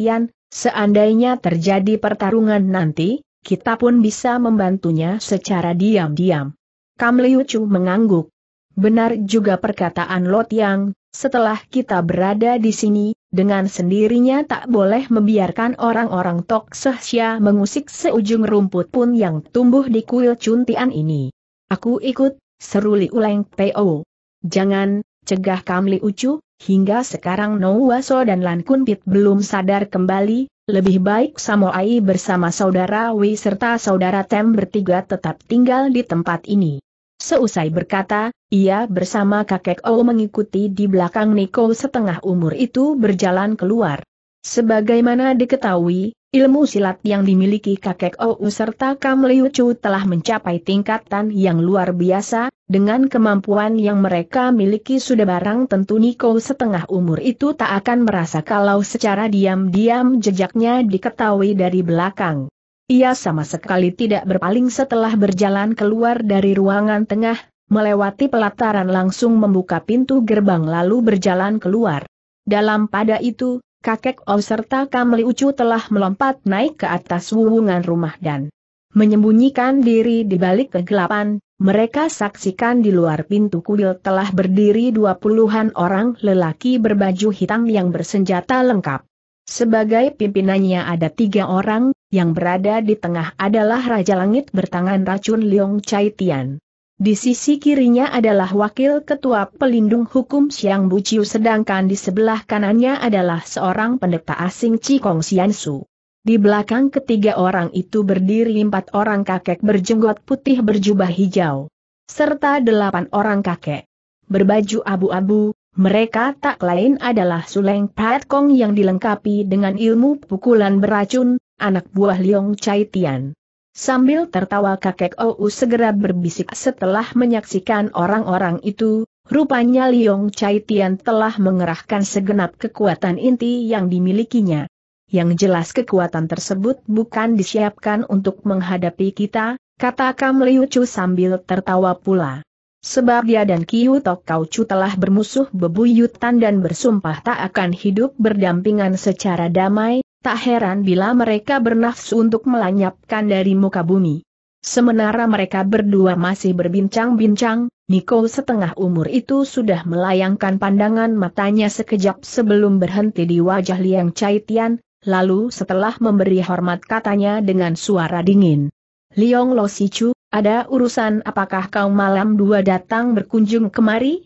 seandainya terjadi pertarungan nanti, kita pun bisa membantunya secara diam-diam. Kam Liu Chu mengangguk. Benar juga perkataan Lot Yang, setelah kita berada di sini, dengan sendirinya tak boleh membiarkan orang-orang Tok Sehsia mengusik seujung rumput pun yang tumbuh di kuil cuntian ini. Aku ikut, seru Li Uleng P.O. Jangan, cegah Kamli Ucu, hingga sekarang No Waso dan Lan Kun Pit belum sadar kembali, lebih baik Samoai bersama saudara Wei serta saudara Tem bertiga tetap tinggal di tempat ini. Seusai berkata, ia bersama kakek O mengikuti di belakang Niko setengah umur itu berjalan keluar. Sebagaimana diketahui, ilmu silat yang dimiliki kakek O serta Kam Liu Chu telah mencapai tingkatan yang luar biasa, dengan kemampuan yang mereka miliki sudah barang tentu Niko setengah umur itu tak akan merasa kalau secara diam-diam jejaknya diketahui dari belakang. Ia sama sekali tidak berpaling setelah berjalan keluar dari ruangan tengah, melewati pelataran langsung membuka pintu gerbang lalu berjalan keluar. Dalam pada itu, kakek O serta Kamli Ucu telah melompat naik ke atas wuwungan rumah dan menyembunyikan diri di balik kegelapan, mereka saksikan di luar pintu kuil telah berdiri dua puluhan orang lelaki berbaju hitam yang bersenjata lengkap. Sebagai pimpinannya ada tiga orang yang berada di tengah adalah Raja Langit bertangan racun Leong Chai Tian. Di sisi kirinya adalah Wakil Ketua Pelindung Hukum Siang Buciu sedangkan di sebelah kanannya adalah seorang pendeta asing Cikong Xiansu. Di belakang ketiga orang itu berdiri empat orang kakek berjenggot putih berjubah hijau. Serta delapan orang kakek. Berbaju abu-abu, mereka tak lain adalah Suleng Pat Kong yang dilengkapi dengan ilmu pukulan beracun, anak buah Liong Chai Tian. Sambil tertawa kakek Ou segera berbisik setelah menyaksikan orang-orang itu, rupanya Liong Chai Tian telah mengerahkan segenap kekuatan inti yang dimilikinya. Yang jelas kekuatan tersebut bukan disiapkan untuk menghadapi kita, kata Kam Liu Chu sambil tertawa pula. Sebab dia dan Kiu Tok Kau Chu telah bermusuh bebuyutan dan bersumpah tak akan hidup berdampingan secara damai, Tak heran bila mereka bernafsu untuk melanyapkan dari muka bumi. Sementara mereka berdua masih berbincang-bincang, Niko setengah umur itu sudah melayangkan pandangan matanya sekejap sebelum berhenti di wajah Liang Caitian, lalu setelah memberi hormat katanya dengan suara dingin. Liong Lo Sichu, ada urusan apakah kau malam dua datang berkunjung kemari?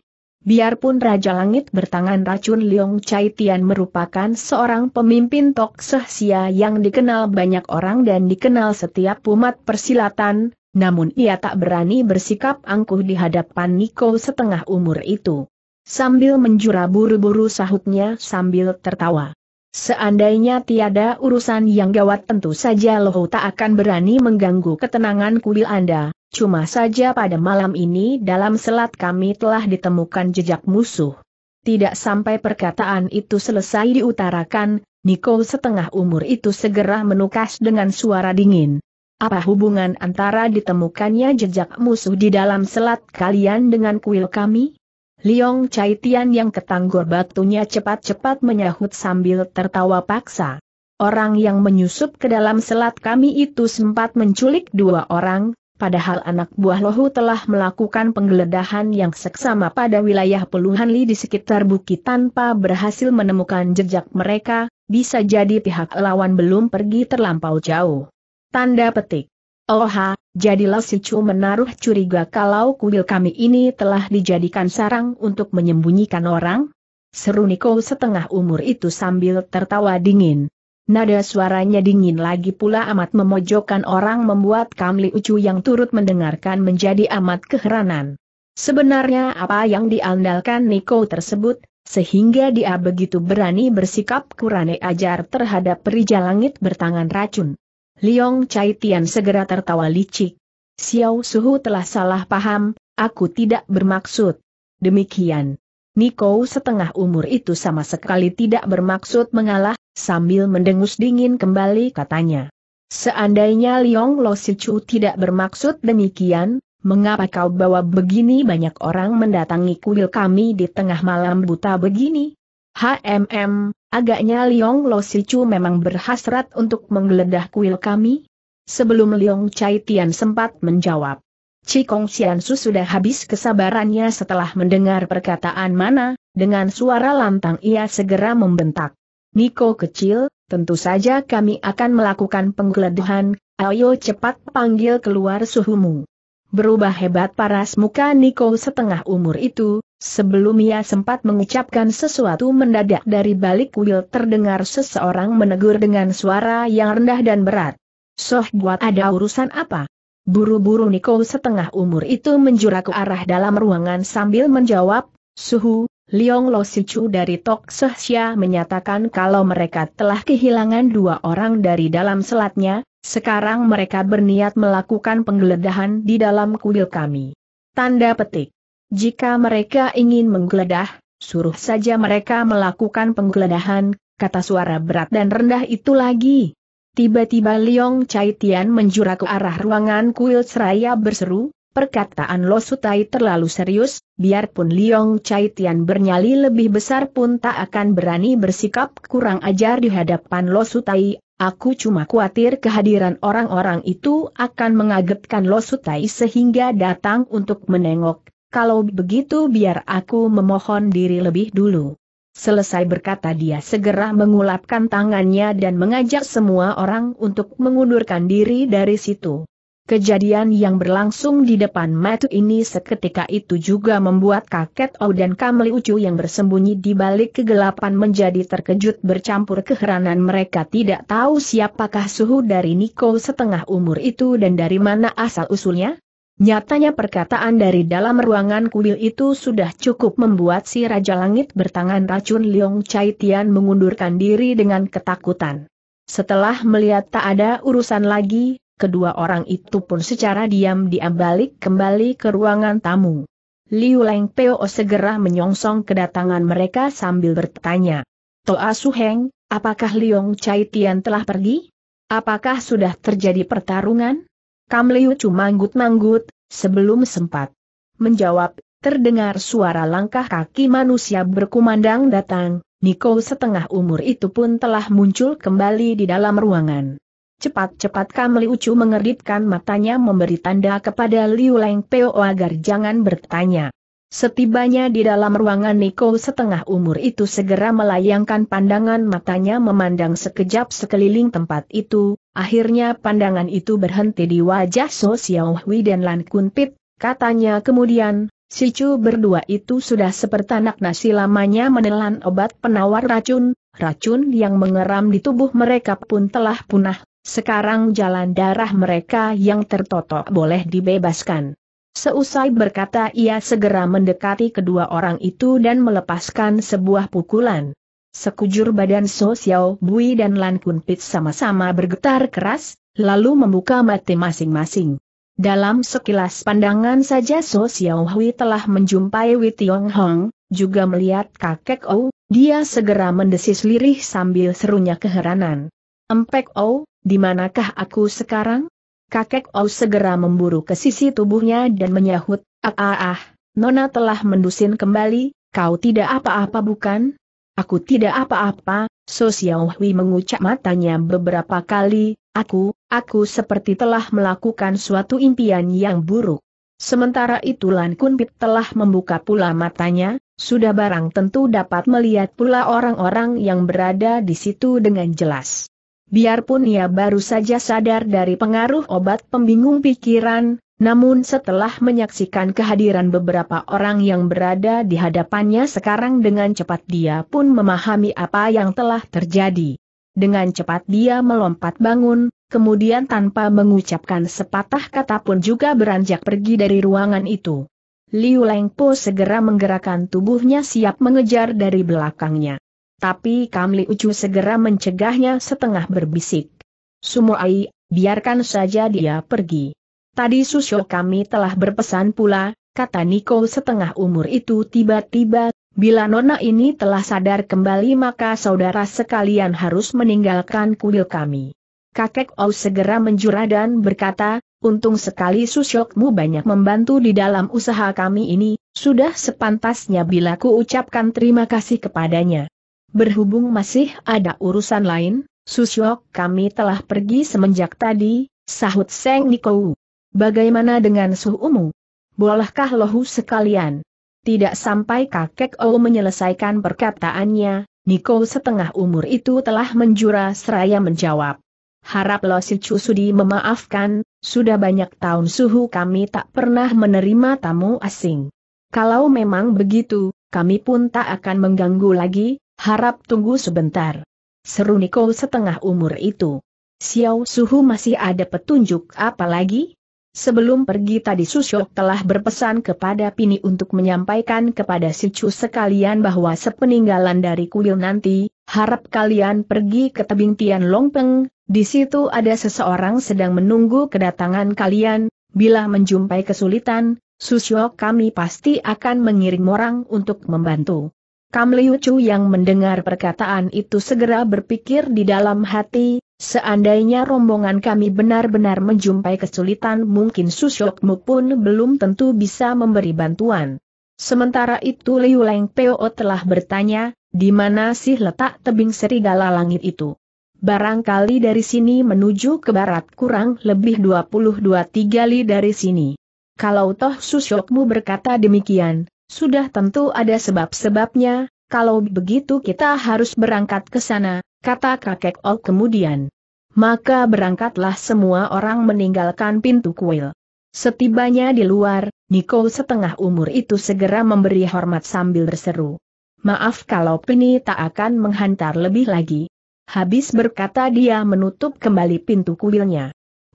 Biarpun Raja Langit bertangan racun Leong Chai Tian merupakan seorang pemimpin Tok Sehsia yang dikenal banyak orang dan dikenal setiap umat persilatan, namun ia tak berani bersikap angkuh di hadapan Niko setengah umur itu. Sambil menjura buru-buru sahutnya sambil tertawa. Seandainya tiada urusan yang gawat tentu saja Lohu tak akan berani mengganggu ketenangan kuil Anda, cuma saja pada malam ini dalam selat kami telah ditemukan jejak musuh. Tidak sampai perkataan itu selesai diutarakan, Niko setengah umur itu segera menukas dengan suara dingin. Apa hubungan antara ditemukannya jejak musuh di dalam selat kalian dengan kuil kami? Liong Chai Tian yang ketanggor batunya cepat-cepat menyahut sambil tertawa paksa. Orang yang menyusup ke dalam selat kami itu sempat menculik dua orang, padahal anak buah Lohu telah melakukan penggeledahan yang seksama pada wilayah puluhan li di sekitar bukit tanpa berhasil menemukan jejak mereka, bisa jadi pihak lawan belum pergi terlampau jauh. Tanda petik. Oha, oh jadilah si Chu menaruh curiga kalau kuil kami ini telah dijadikan sarang untuk menyembunyikan orang? Seru Niko setengah umur itu sambil tertawa dingin. Nada suaranya dingin lagi pula amat memojokkan orang membuat Kamli Ucu yang turut mendengarkan menjadi amat keheranan. Sebenarnya apa yang diandalkan Niko tersebut, sehingga dia begitu berani bersikap kurane ajar terhadap perijal langit bertangan racun. Liong Chai Tian segera tertawa licik. Xiao Suhu telah salah paham, aku tidak bermaksud. Demikian. Niko setengah umur itu sama sekali tidak bermaksud mengalah, sambil mendengus dingin kembali katanya. Seandainya Liong Lo Sichu tidak bermaksud demikian, mengapa kau bawa begini banyak orang mendatangi kuil kami di tengah malam buta begini? HMM, agaknya Liong Lo Sichu memang berhasrat untuk menggeledah kuil kami? Sebelum Liong Chai Tian sempat menjawab. Cikong Xiansu sudah habis kesabarannya setelah mendengar perkataan mana, dengan suara lantang ia segera membentak. Niko kecil, tentu saja kami akan melakukan penggeledahan, ayo cepat panggil keluar suhumu. Berubah hebat paras muka Niko setengah umur itu, Sebelum ia sempat mengucapkan sesuatu mendadak dari balik kuil terdengar seseorang menegur dengan suara yang rendah dan berat. Soh buat ada urusan apa? Buru-buru Niko setengah umur itu menjura ke arah dalam ruangan sambil menjawab, Suhu, Liong Lo Sichu dari Tok Sehsia menyatakan kalau mereka telah kehilangan dua orang dari dalam selatnya, sekarang mereka berniat melakukan penggeledahan di dalam kuil kami. Tanda petik. Jika mereka ingin menggeledah, suruh saja mereka melakukan penggeledahan, kata suara berat dan rendah itu lagi. Tiba-tiba Liong Chai Tian menjura ke arah ruangan kuil seraya berseru, perkataan Lo Sutai terlalu serius, biarpun Liong Chai Tian bernyali lebih besar pun tak akan berani bersikap kurang ajar di hadapan Lo Sutai, Aku cuma khawatir kehadiran orang-orang itu akan mengagetkan Lo Sutai sehingga datang untuk menengok, kalau begitu biar aku memohon diri lebih dulu. Selesai berkata dia segera mengulapkan tangannya dan mengajak semua orang untuk mengundurkan diri dari situ. Kejadian yang berlangsung di depan mata ini seketika itu juga membuat kakek O oh dan Kamli Ucu yang bersembunyi di balik kegelapan menjadi terkejut bercampur keheranan mereka tidak tahu siapakah suhu dari Niko setengah umur itu dan dari mana asal-usulnya. Nyatanya perkataan dari dalam ruangan kuil itu sudah cukup membuat si Raja Langit bertangan racun Liong Chai Tian mengundurkan diri dengan ketakutan. Setelah melihat tak ada urusan lagi, kedua orang itu pun secara diam-diam balik kembali ke ruangan tamu. Liu Leng Peo segera menyongsong kedatangan mereka sambil bertanya. Toa ah Su Heng, apakah Liong Chai Tian telah pergi? Apakah sudah terjadi pertarungan? Kam Liu manggut-manggut, sebelum sempat menjawab, terdengar suara langkah kaki manusia berkumandang datang, Niko setengah umur itu pun telah muncul kembali di dalam ruangan. Cepat-cepat Kam Liu mengeritkan matanya memberi tanda kepada Liu Leng Peo agar jangan bertanya. Setibanya di dalam ruangan Niko setengah umur itu segera melayangkan pandangan matanya memandang sekejap sekeliling tempat itu, akhirnya pandangan itu berhenti di wajah So Xiao Hui dan Lan Kun katanya kemudian, si Chu berdua itu sudah seperti anak nasi lamanya menelan obat penawar racun, racun yang mengeram di tubuh mereka pun telah punah, sekarang jalan darah mereka yang tertotok boleh dibebaskan. Seusai berkata ia segera mendekati kedua orang itu dan melepaskan sebuah pukulan. Sekujur badan So Xiao Bui dan Lan Kun Pit sama-sama bergetar keras, lalu membuka mata masing-masing. Dalam sekilas pandangan saja So Xiao Hui telah menjumpai Wei Tiong Hong, juga melihat kakek Ou, dia segera mendesis lirih sambil serunya keheranan. Empek Ou, di manakah aku sekarang? kakek Ou segera memburu ke sisi tubuhnya dan menyahut, ah ah ah, Nona telah mendusin kembali, kau tidak apa-apa bukan? Aku tidak apa-apa, So Xiao mengucap matanya beberapa kali, aku, aku seperti telah melakukan suatu impian yang buruk. Sementara itu Lan Kunpit telah membuka pula matanya, sudah barang tentu dapat melihat pula orang-orang yang berada di situ dengan jelas. Biarpun ia baru saja sadar dari pengaruh obat pembingung pikiran, namun setelah menyaksikan kehadiran beberapa orang yang berada di hadapannya sekarang dengan cepat dia pun memahami apa yang telah terjadi. Dengan cepat dia melompat bangun, kemudian tanpa mengucapkan sepatah kata pun juga beranjak pergi dari ruangan itu. Liu Lengpo segera menggerakkan tubuhnya siap mengejar dari belakangnya. Tapi Kam Li Ucu segera mencegahnya setengah berbisik. Sumoai, biarkan saja dia pergi. Tadi Susyo kami telah berpesan pula, kata Niko setengah umur itu tiba-tiba, bila nona ini telah sadar kembali maka saudara sekalian harus meninggalkan kuil kami. Kakek Au segera menjura dan berkata, Untung sekali Susyokmu banyak membantu di dalam usaha kami ini, sudah sepantasnya bila ku ucapkan terima kasih kepadanya. Berhubung masih ada urusan lain, Susyok kami telah pergi semenjak tadi, sahut Seng Nikou. Bagaimana dengan suhumu? Bolehkah lohu sekalian? Tidak sampai kakek O menyelesaikan perkataannya, Niko setengah umur itu telah menjura seraya menjawab. Harap lo si Cusudi memaafkan, sudah banyak tahun suhu kami tak pernah menerima tamu asing. Kalau memang begitu, kami pun tak akan mengganggu lagi, Harap tunggu sebentar. Seru Niko setengah umur itu. Xiao Suhu masih ada petunjuk apa lagi? Sebelum pergi tadi Susyok telah berpesan kepada Pini untuk menyampaikan kepada si Chu sekalian bahwa sepeninggalan dari kuil nanti, harap kalian pergi ke tebing Tian Longpeng, di situ ada seseorang sedang menunggu kedatangan kalian, bila menjumpai kesulitan, Susyok kami pasti akan mengirim orang untuk membantu. Kam Liu Chu yang mendengar perkataan itu segera berpikir di dalam hati, seandainya rombongan kami benar-benar menjumpai kesulitan mungkin Susyokmu pun belum tentu bisa memberi bantuan. Sementara itu Liu Leng Peo telah bertanya, di mana sih letak tebing serigala langit itu? Barangkali dari sini menuju ke barat kurang lebih 22-3 li dari sini. Kalau toh Susyokmu berkata demikian, sudah tentu ada sebab-sebabnya, kalau begitu kita harus berangkat ke sana, kata kakek Ok kemudian. Maka berangkatlah semua orang meninggalkan pintu kuil. Setibanya di luar, Niko setengah umur itu segera memberi hormat sambil berseru. Maaf kalau Pini tak akan menghantar lebih lagi. Habis berkata dia menutup kembali pintu kuilnya.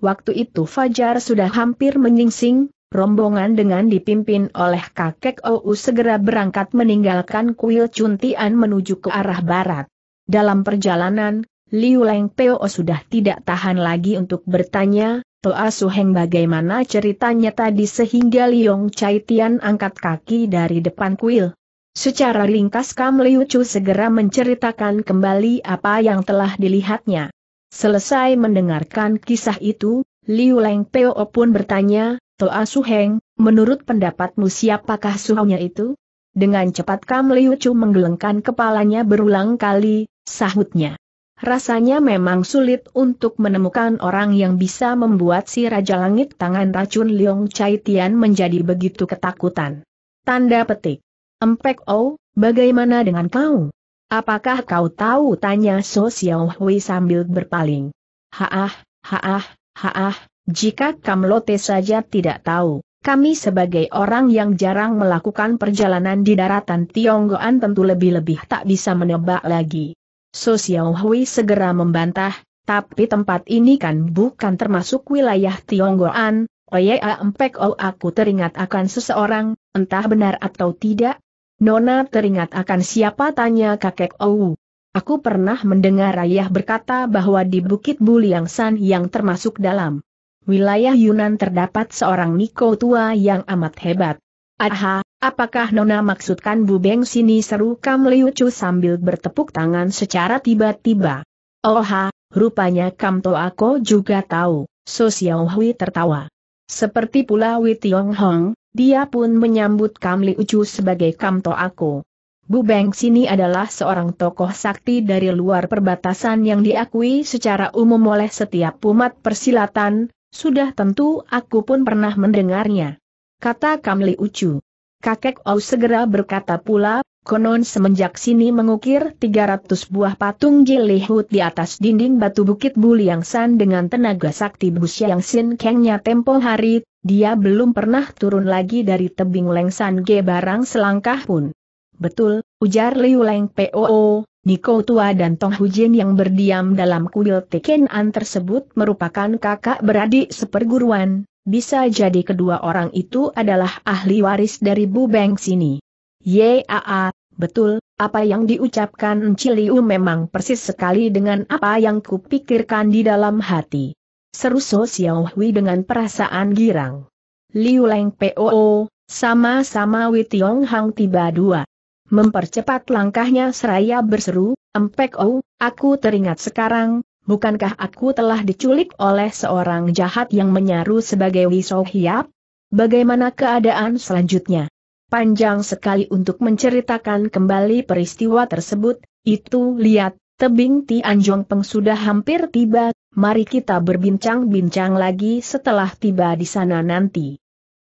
Waktu itu Fajar sudah hampir menyingsing, rombongan dengan dipimpin oleh kakek Ou segera berangkat meninggalkan kuil Cuntian menuju ke arah barat. Dalam perjalanan, Liu Leng Peo sudah tidak tahan lagi untuk bertanya, Toa Suheng bagaimana ceritanya tadi sehingga Liong Chai Tian angkat kaki dari depan kuil. Secara ringkas Kam Liu Chu segera menceritakan kembali apa yang telah dilihatnya. Selesai mendengarkan kisah itu, Liu Leng Peo pun bertanya, Toa ah Suheng, menurut pendapatmu siapakah suhunya itu? Dengan cepat Kam Liu Chu menggelengkan kepalanya berulang kali, sahutnya. Rasanya memang sulit untuk menemukan orang yang bisa membuat si Raja Langit tangan racun Liong Chai Tian menjadi begitu ketakutan. Tanda petik. Empek O, oh, bagaimana dengan kau? Apakah kau tahu? Tanya So Xiao Hui sambil berpaling. Haah, haah, haah, jika Kamlote saja tidak tahu, kami sebagai orang yang jarang melakukan perjalanan di daratan Tionggoan tentu lebih-lebih tak bisa menebak lagi. So Hui segera membantah, tapi tempat ini kan bukan termasuk wilayah Tionggoan, Oya empek oh aku teringat akan seseorang, entah benar atau tidak. Nona teringat akan siapa tanya kakek Ou. Aku pernah mendengar ayah berkata bahwa di Bukit Buliang San yang termasuk dalam wilayah Yunan terdapat seorang Niko tua yang amat hebat. Aha, apakah Nona maksudkan Bu Beng sini seru Kam Liucu sambil bertepuk tangan secara tiba-tiba. Oha, rupanya Kam To juga tahu, So Xiao Hui tertawa. Seperti pula Wei Tiong Hong, dia pun menyambut Kam Liucu sebagai Kam To Bu Beng Sini adalah seorang tokoh sakti dari luar perbatasan yang diakui secara umum oleh setiap umat persilatan, sudah tentu aku pun pernah mendengarnya. Kata Kamli Ucu. Kakek Au segera berkata pula, konon semenjak sini mengukir 300 buah patung jelihut di atas dinding batu bukit Buliang San dengan tenaga sakti Bus Yang Sin Kengnya tempo hari, dia belum pernah turun lagi dari tebing Lengsan Ge barang selangkah pun. Betul, ujar Liu Leng Poo, Niko Tua dan Tong Hujin yang berdiam dalam kuil An tersebut merupakan kakak beradik seperguruan, bisa jadi kedua orang itu adalah ahli waris dari Bu Beng sini. Yaa, betul, apa yang diucapkan Ciliu memang persis sekali dengan apa yang kupikirkan di dalam hati. Seru So Xiao Hui dengan perasaan girang. Liu Leng Poo, sama-sama Witiong Hang tiba dua mempercepat langkahnya seraya berseru, Empek Oh, aku teringat sekarang, bukankah aku telah diculik oleh seorang jahat yang menyaru sebagai Wiso Hiap? Bagaimana keadaan selanjutnya? Panjang sekali untuk menceritakan kembali peristiwa tersebut, itu lihat, tebing Tianjong Peng sudah hampir tiba, mari kita berbincang-bincang lagi setelah tiba di sana nanti.